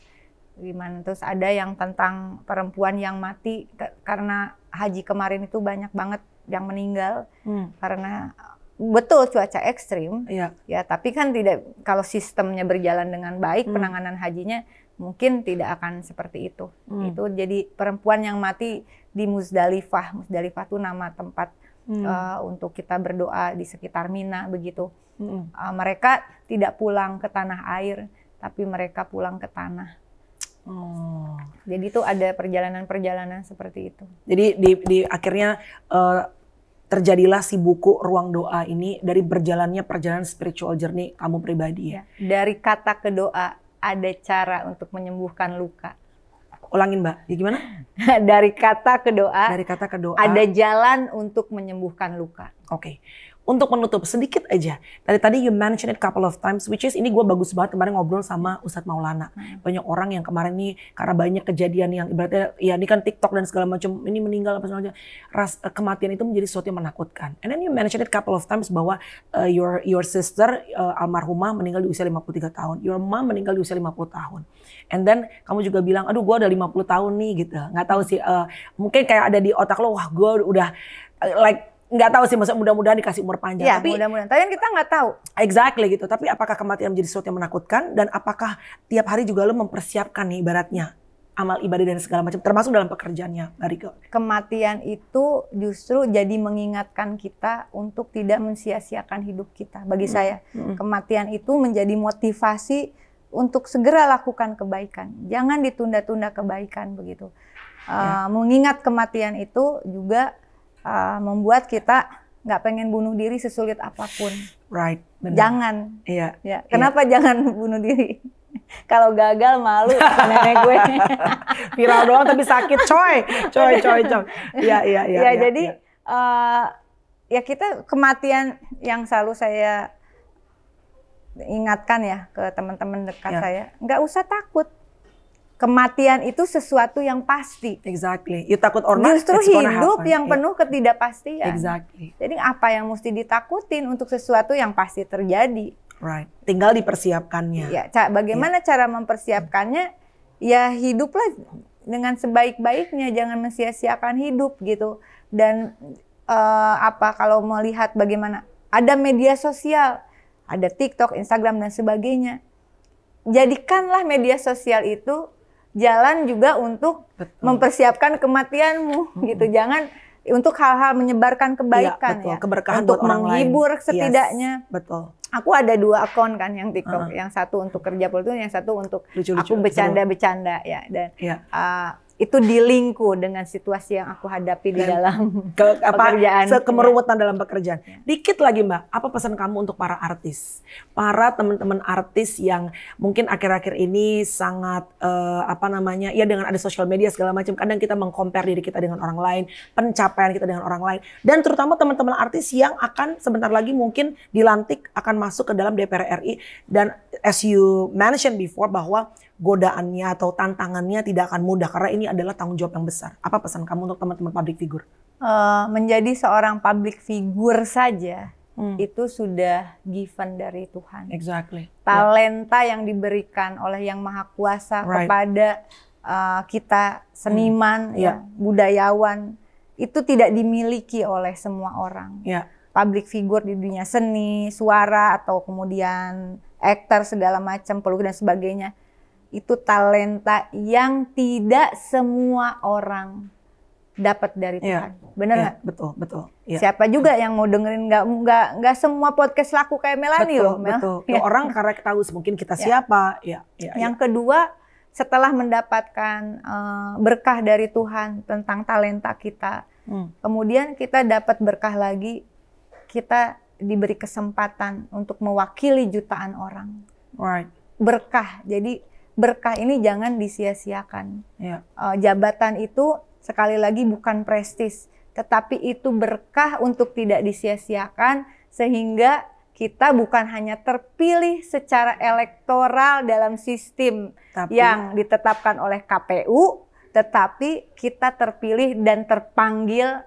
Gimana terus ada yang tentang perempuan yang mati karena haji kemarin itu banyak banget yang meninggal mm. karena betul cuaca ekstrim ya. ya tapi kan tidak kalau sistemnya berjalan dengan baik hmm. penanganan hajinya mungkin tidak akan seperti itu hmm. itu jadi perempuan yang mati di Musdalifah, Musdalifah itu nama tempat hmm. uh, untuk kita berdoa di sekitar Mina begitu. Hmm. Uh, mereka tidak pulang ke tanah air, tapi mereka pulang ke tanah. Hmm. Jadi itu ada perjalanan-perjalanan seperti itu. Jadi di, di akhirnya uh, terjadilah si buku Ruang Doa ini dari berjalannya perjalanan spiritual journey kamu pribadi ya. ya. Dari kata ke doa ada cara untuk menyembuhkan luka. Ulangin Mbak, ya gimana? [laughs] dari kata ke doa. Dari kata ke doa. Ada jalan untuk menyembuhkan luka. Oke. Okay untuk menutup sedikit aja. Tadi tadi you mention it couple of times, which is ini gue bagus banget kemarin ngobrol sama Ustadz Maulana. Hmm. Banyak orang yang kemarin ini karena banyak kejadian yang ibaratnya ya ini kan TikTok dan segala macam ini meninggal apa segala ras eh, kematian itu menjadi sesuatu yang menakutkan. And then you mention it couple of times bahwa uh, your your sister uh, almarhumah meninggal di usia 53 tahun, your mom meninggal di usia 50 tahun. And then kamu juga bilang, aduh gue udah 50 tahun nih gitu. Nggak tahu sih, uh, mungkin kayak ada di otak lo, wah gue udah like nggak tahu sih maksud mudah-mudahan dikasih umur panjang ya, tapi mudah-mudahan tapi kan kita nggak tahu exactly gitu tapi apakah kematian menjadi sesuatu yang menakutkan dan apakah tiap hari juga lo mempersiapkan nih ibaratnya amal ibadah dan segala macam termasuk dalam pekerjaannya dari ke Kematian itu justru jadi mengingatkan kita untuk tidak mensia-siakan hidup kita. Bagi hmm. saya, hmm. kematian itu menjadi motivasi untuk segera lakukan kebaikan. Jangan ditunda-tunda kebaikan begitu. Ya. Uh, mengingat kematian itu juga uh, membuat kita nggak pengen bunuh diri sesulit apapun. Right. benar. Jangan. Iya. Ya. Iya. Kenapa iya. [laughs] jangan bunuh diri? [laughs] Kalau gagal malu nenek gue. [laughs] Viral doang tapi sakit, coy. Coy, coy, coy. Iya, iya, iya. Ya, iya, jadi ya. Uh, ya kita kematian yang selalu saya ingatkan ya ke teman-teman dekat ya. saya, nggak usah takut kematian itu sesuatu yang pasti. Exactly. You takut or not, Justru hidup yang iya. penuh ketidakpastian. Exactly. Jadi apa yang mesti ditakutin untuk sesuatu yang pasti terjadi? Right. Tinggal dipersiapkannya. Ya, bagaimana yeah. cara mempersiapkannya? Ya hiduplah dengan sebaik-baiknya, jangan mensia-siakan hidup gitu. Dan uh, apa kalau melihat bagaimana ada media sosial, ada TikTok, Instagram dan sebagainya. Jadikanlah media sosial itu jalan juga untuk betul. mempersiapkan kematianmu hmm. gitu. Jangan untuk hal-hal menyebarkan iya, kebaikan ya, betul. ya. keberkahan untuk buat menghibur orang lain. setidaknya. Yes, betul. Aku ada dua akun kan yang TikTok, uh -huh. yang satu untuk kerja politik, yang satu untuk lucu, lucu, aku bercanda-bercanda ya dan yeah. Iya itu dilingku dengan situasi yang aku hadapi di dalam ke, [laughs] apa, pekerjaan. Kemeruwetan dalam pekerjaan. Ya. Dikit lagi Mbak, apa pesan kamu untuk para artis? Para teman-teman artis yang mungkin akhir-akhir ini sangat uh, apa namanya, ya dengan ada sosial media segala macam, kadang kita meng diri kita dengan orang lain, pencapaian kita dengan orang lain. Dan terutama teman-teman artis yang akan sebentar lagi mungkin dilantik akan masuk ke dalam DPR RI dan as you mentioned before bahwa godaannya atau tantangannya tidak akan mudah karena ini adalah tanggung jawab yang besar. Apa pesan kamu untuk teman-teman public figure? Uh, menjadi seorang public figure saja hmm. itu sudah given dari Tuhan. Exactly. Ya. Talenta yeah. yang diberikan oleh Yang Maha Kuasa right. kepada uh, kita seniman, hmm. yeah. ya, budayawan itu tidak dimiliki oleh semua orang. Yeah public figure di dunia seni, suara atau kemudian aktor segala macam, pelukis dan sebagainya itu talenta yang tidak semua orang dapat dari iya. Tuhan. Ya, benar ya, betul, betul. Ya. Siapa juga yang mau dengerin nggak nggak nggak semua podcast laku kayak Melani loh. Mel. Betul. Ya. Orang karena tahu mungkin kita ya. siapa. Ya. ya, yang ya. kedua setelah mendapatkan uh, berkah dari Tuhan tentang talenta kita, hmm. kemudian kita dapat berkah lagi, kita diberi kesempatan untuk mewakili jutaan orang. Right. Berkah. Jadi berkah ini jangan disia-siakan. Ya. Uh, jabatan itu sekali lagi bukan prestis, tetapi itu berkah untuk tidak disia-siakan sehingga kita bukan hanya terpilih secara elektoral dalam sistem Tapi, yang ditetapkan oleh KPU, tetapi kita terpilih dan terpanggil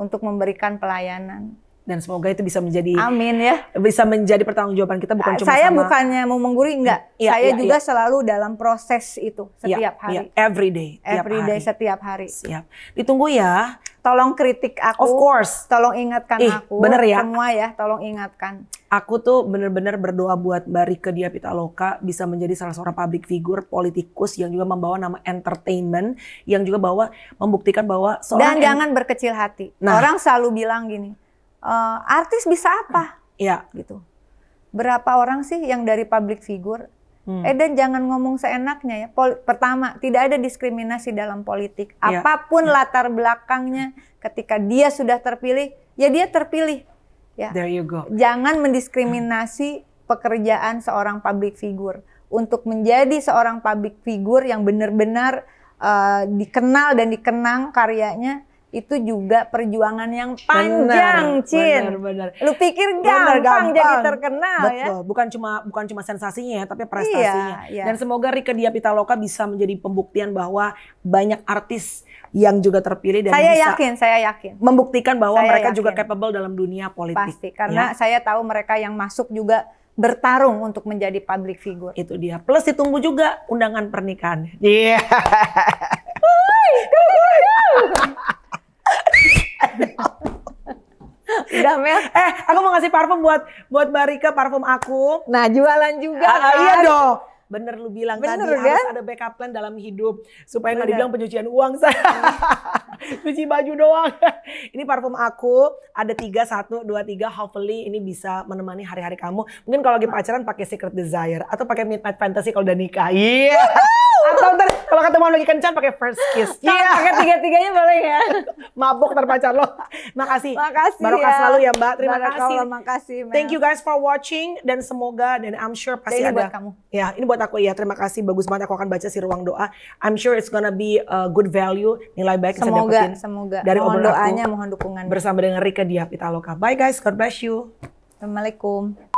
untuk memberikan pelayanan dan semoga itu bisa menjadi amin ya bisa menjadi pertanggungjawaban kita bukan cuma saya sama, bukannya mau mengguri enggak ya, saya ya, juga ya. selalu dalam proses itu iya, iya. setiap ya, hari ya. every day every day hari. setiap hari siap ditunggu ya tolong kritik aku of course tolong ingatkan Ih, aku bener ya semua ya tolong ingatkan aku tuh bener-bener berdoa buat Mbak ke Dia Pitaloka bisa menjadi salah seorang public figure politikus yang juga membawa nama entertainment yang juga bawa membuktikan bahwa dan jangan berkecil hati nah, orang selalu bilang gini uh, artis bisa apa? Iya. Gitu. Berapa orang sih yang dari public figure? Hmm. Eh dan jangan ngomong seenaknya ya. Pol pertama, tidak ada diskriminasi dalam politik. Ya. Apapun ya. latar belakangnya, ketika dia sudah terpilih, ya dia terpilih. Ya. There you go. Jangan mendiskriminasi hmm. pekerjaan seorang public figure untuk menjadi seorang public figure yang benar-benar uh, dikenal dan dikenang karyanya itu juga perjuangan yang panjang, bener, Cin. Bener, bener. Lu pikir gampang, bener, gampang jadi terkenal ya? Betul. ya? Bukan cuma bukan cuma sensasinya ya, tapi prestasinya. Iya, iya. Dan semoga Rika Diapitaloka bisa menjadi pembuktian bahwa banyak artis yang juga terpilih dan saya bisa yakin, saya yakin membuktikan bahwa saya mereka yakin. juga capable dalam dunia politik. Pasti, karena ya. saya tahu mereka yang masuk juga bertarung untuk menjadi public figure. Itu dia. Plus ditunggu juga undangan pernikahan. Iya. Yeah. [laughs] Udah Mel. Eh, aku mau ngasih parfum buat buat Barika, parfum aku. Nah, jualan juga. Ah, ah iya kan? Iya dong bener lu bilang bener, tadi kan? harus ada backup plan dalam hidup supaya nggak dibilang pencucian uang saya [laughs] cuci baju doang [laughs] ini parfum aku ada tiga satu dua tiga hopefully ini bisa menemani hari-hari kamu mungkin kalau lagi pacaran pakai secret desire atau pakai midnight fantasy kalau udah nikah iya yeah. atau kalau ketemu lagi kencan pakai first kiss [laughs] iya yeah. pakai tiga tiganya boleh ya mabuk terpacar lo makasih makasih baru ya. selalu ya mbak terima kasih terima makasih Mel. thank you guys for watching dan semoga dan I'm sure pasti ini ada buat kamu ya ini buat aku iya terima kasih bagus banget aku akan baca si ruang doa. I'm sure it's gonna be a uh, good value nilai baik yang semoga, saya dapetin. Semoga dari mohon doanya, aku, mohon dukungan bersama dengan Rika Diap Italoka. Bye guys, God bless you. Assalamualaikum.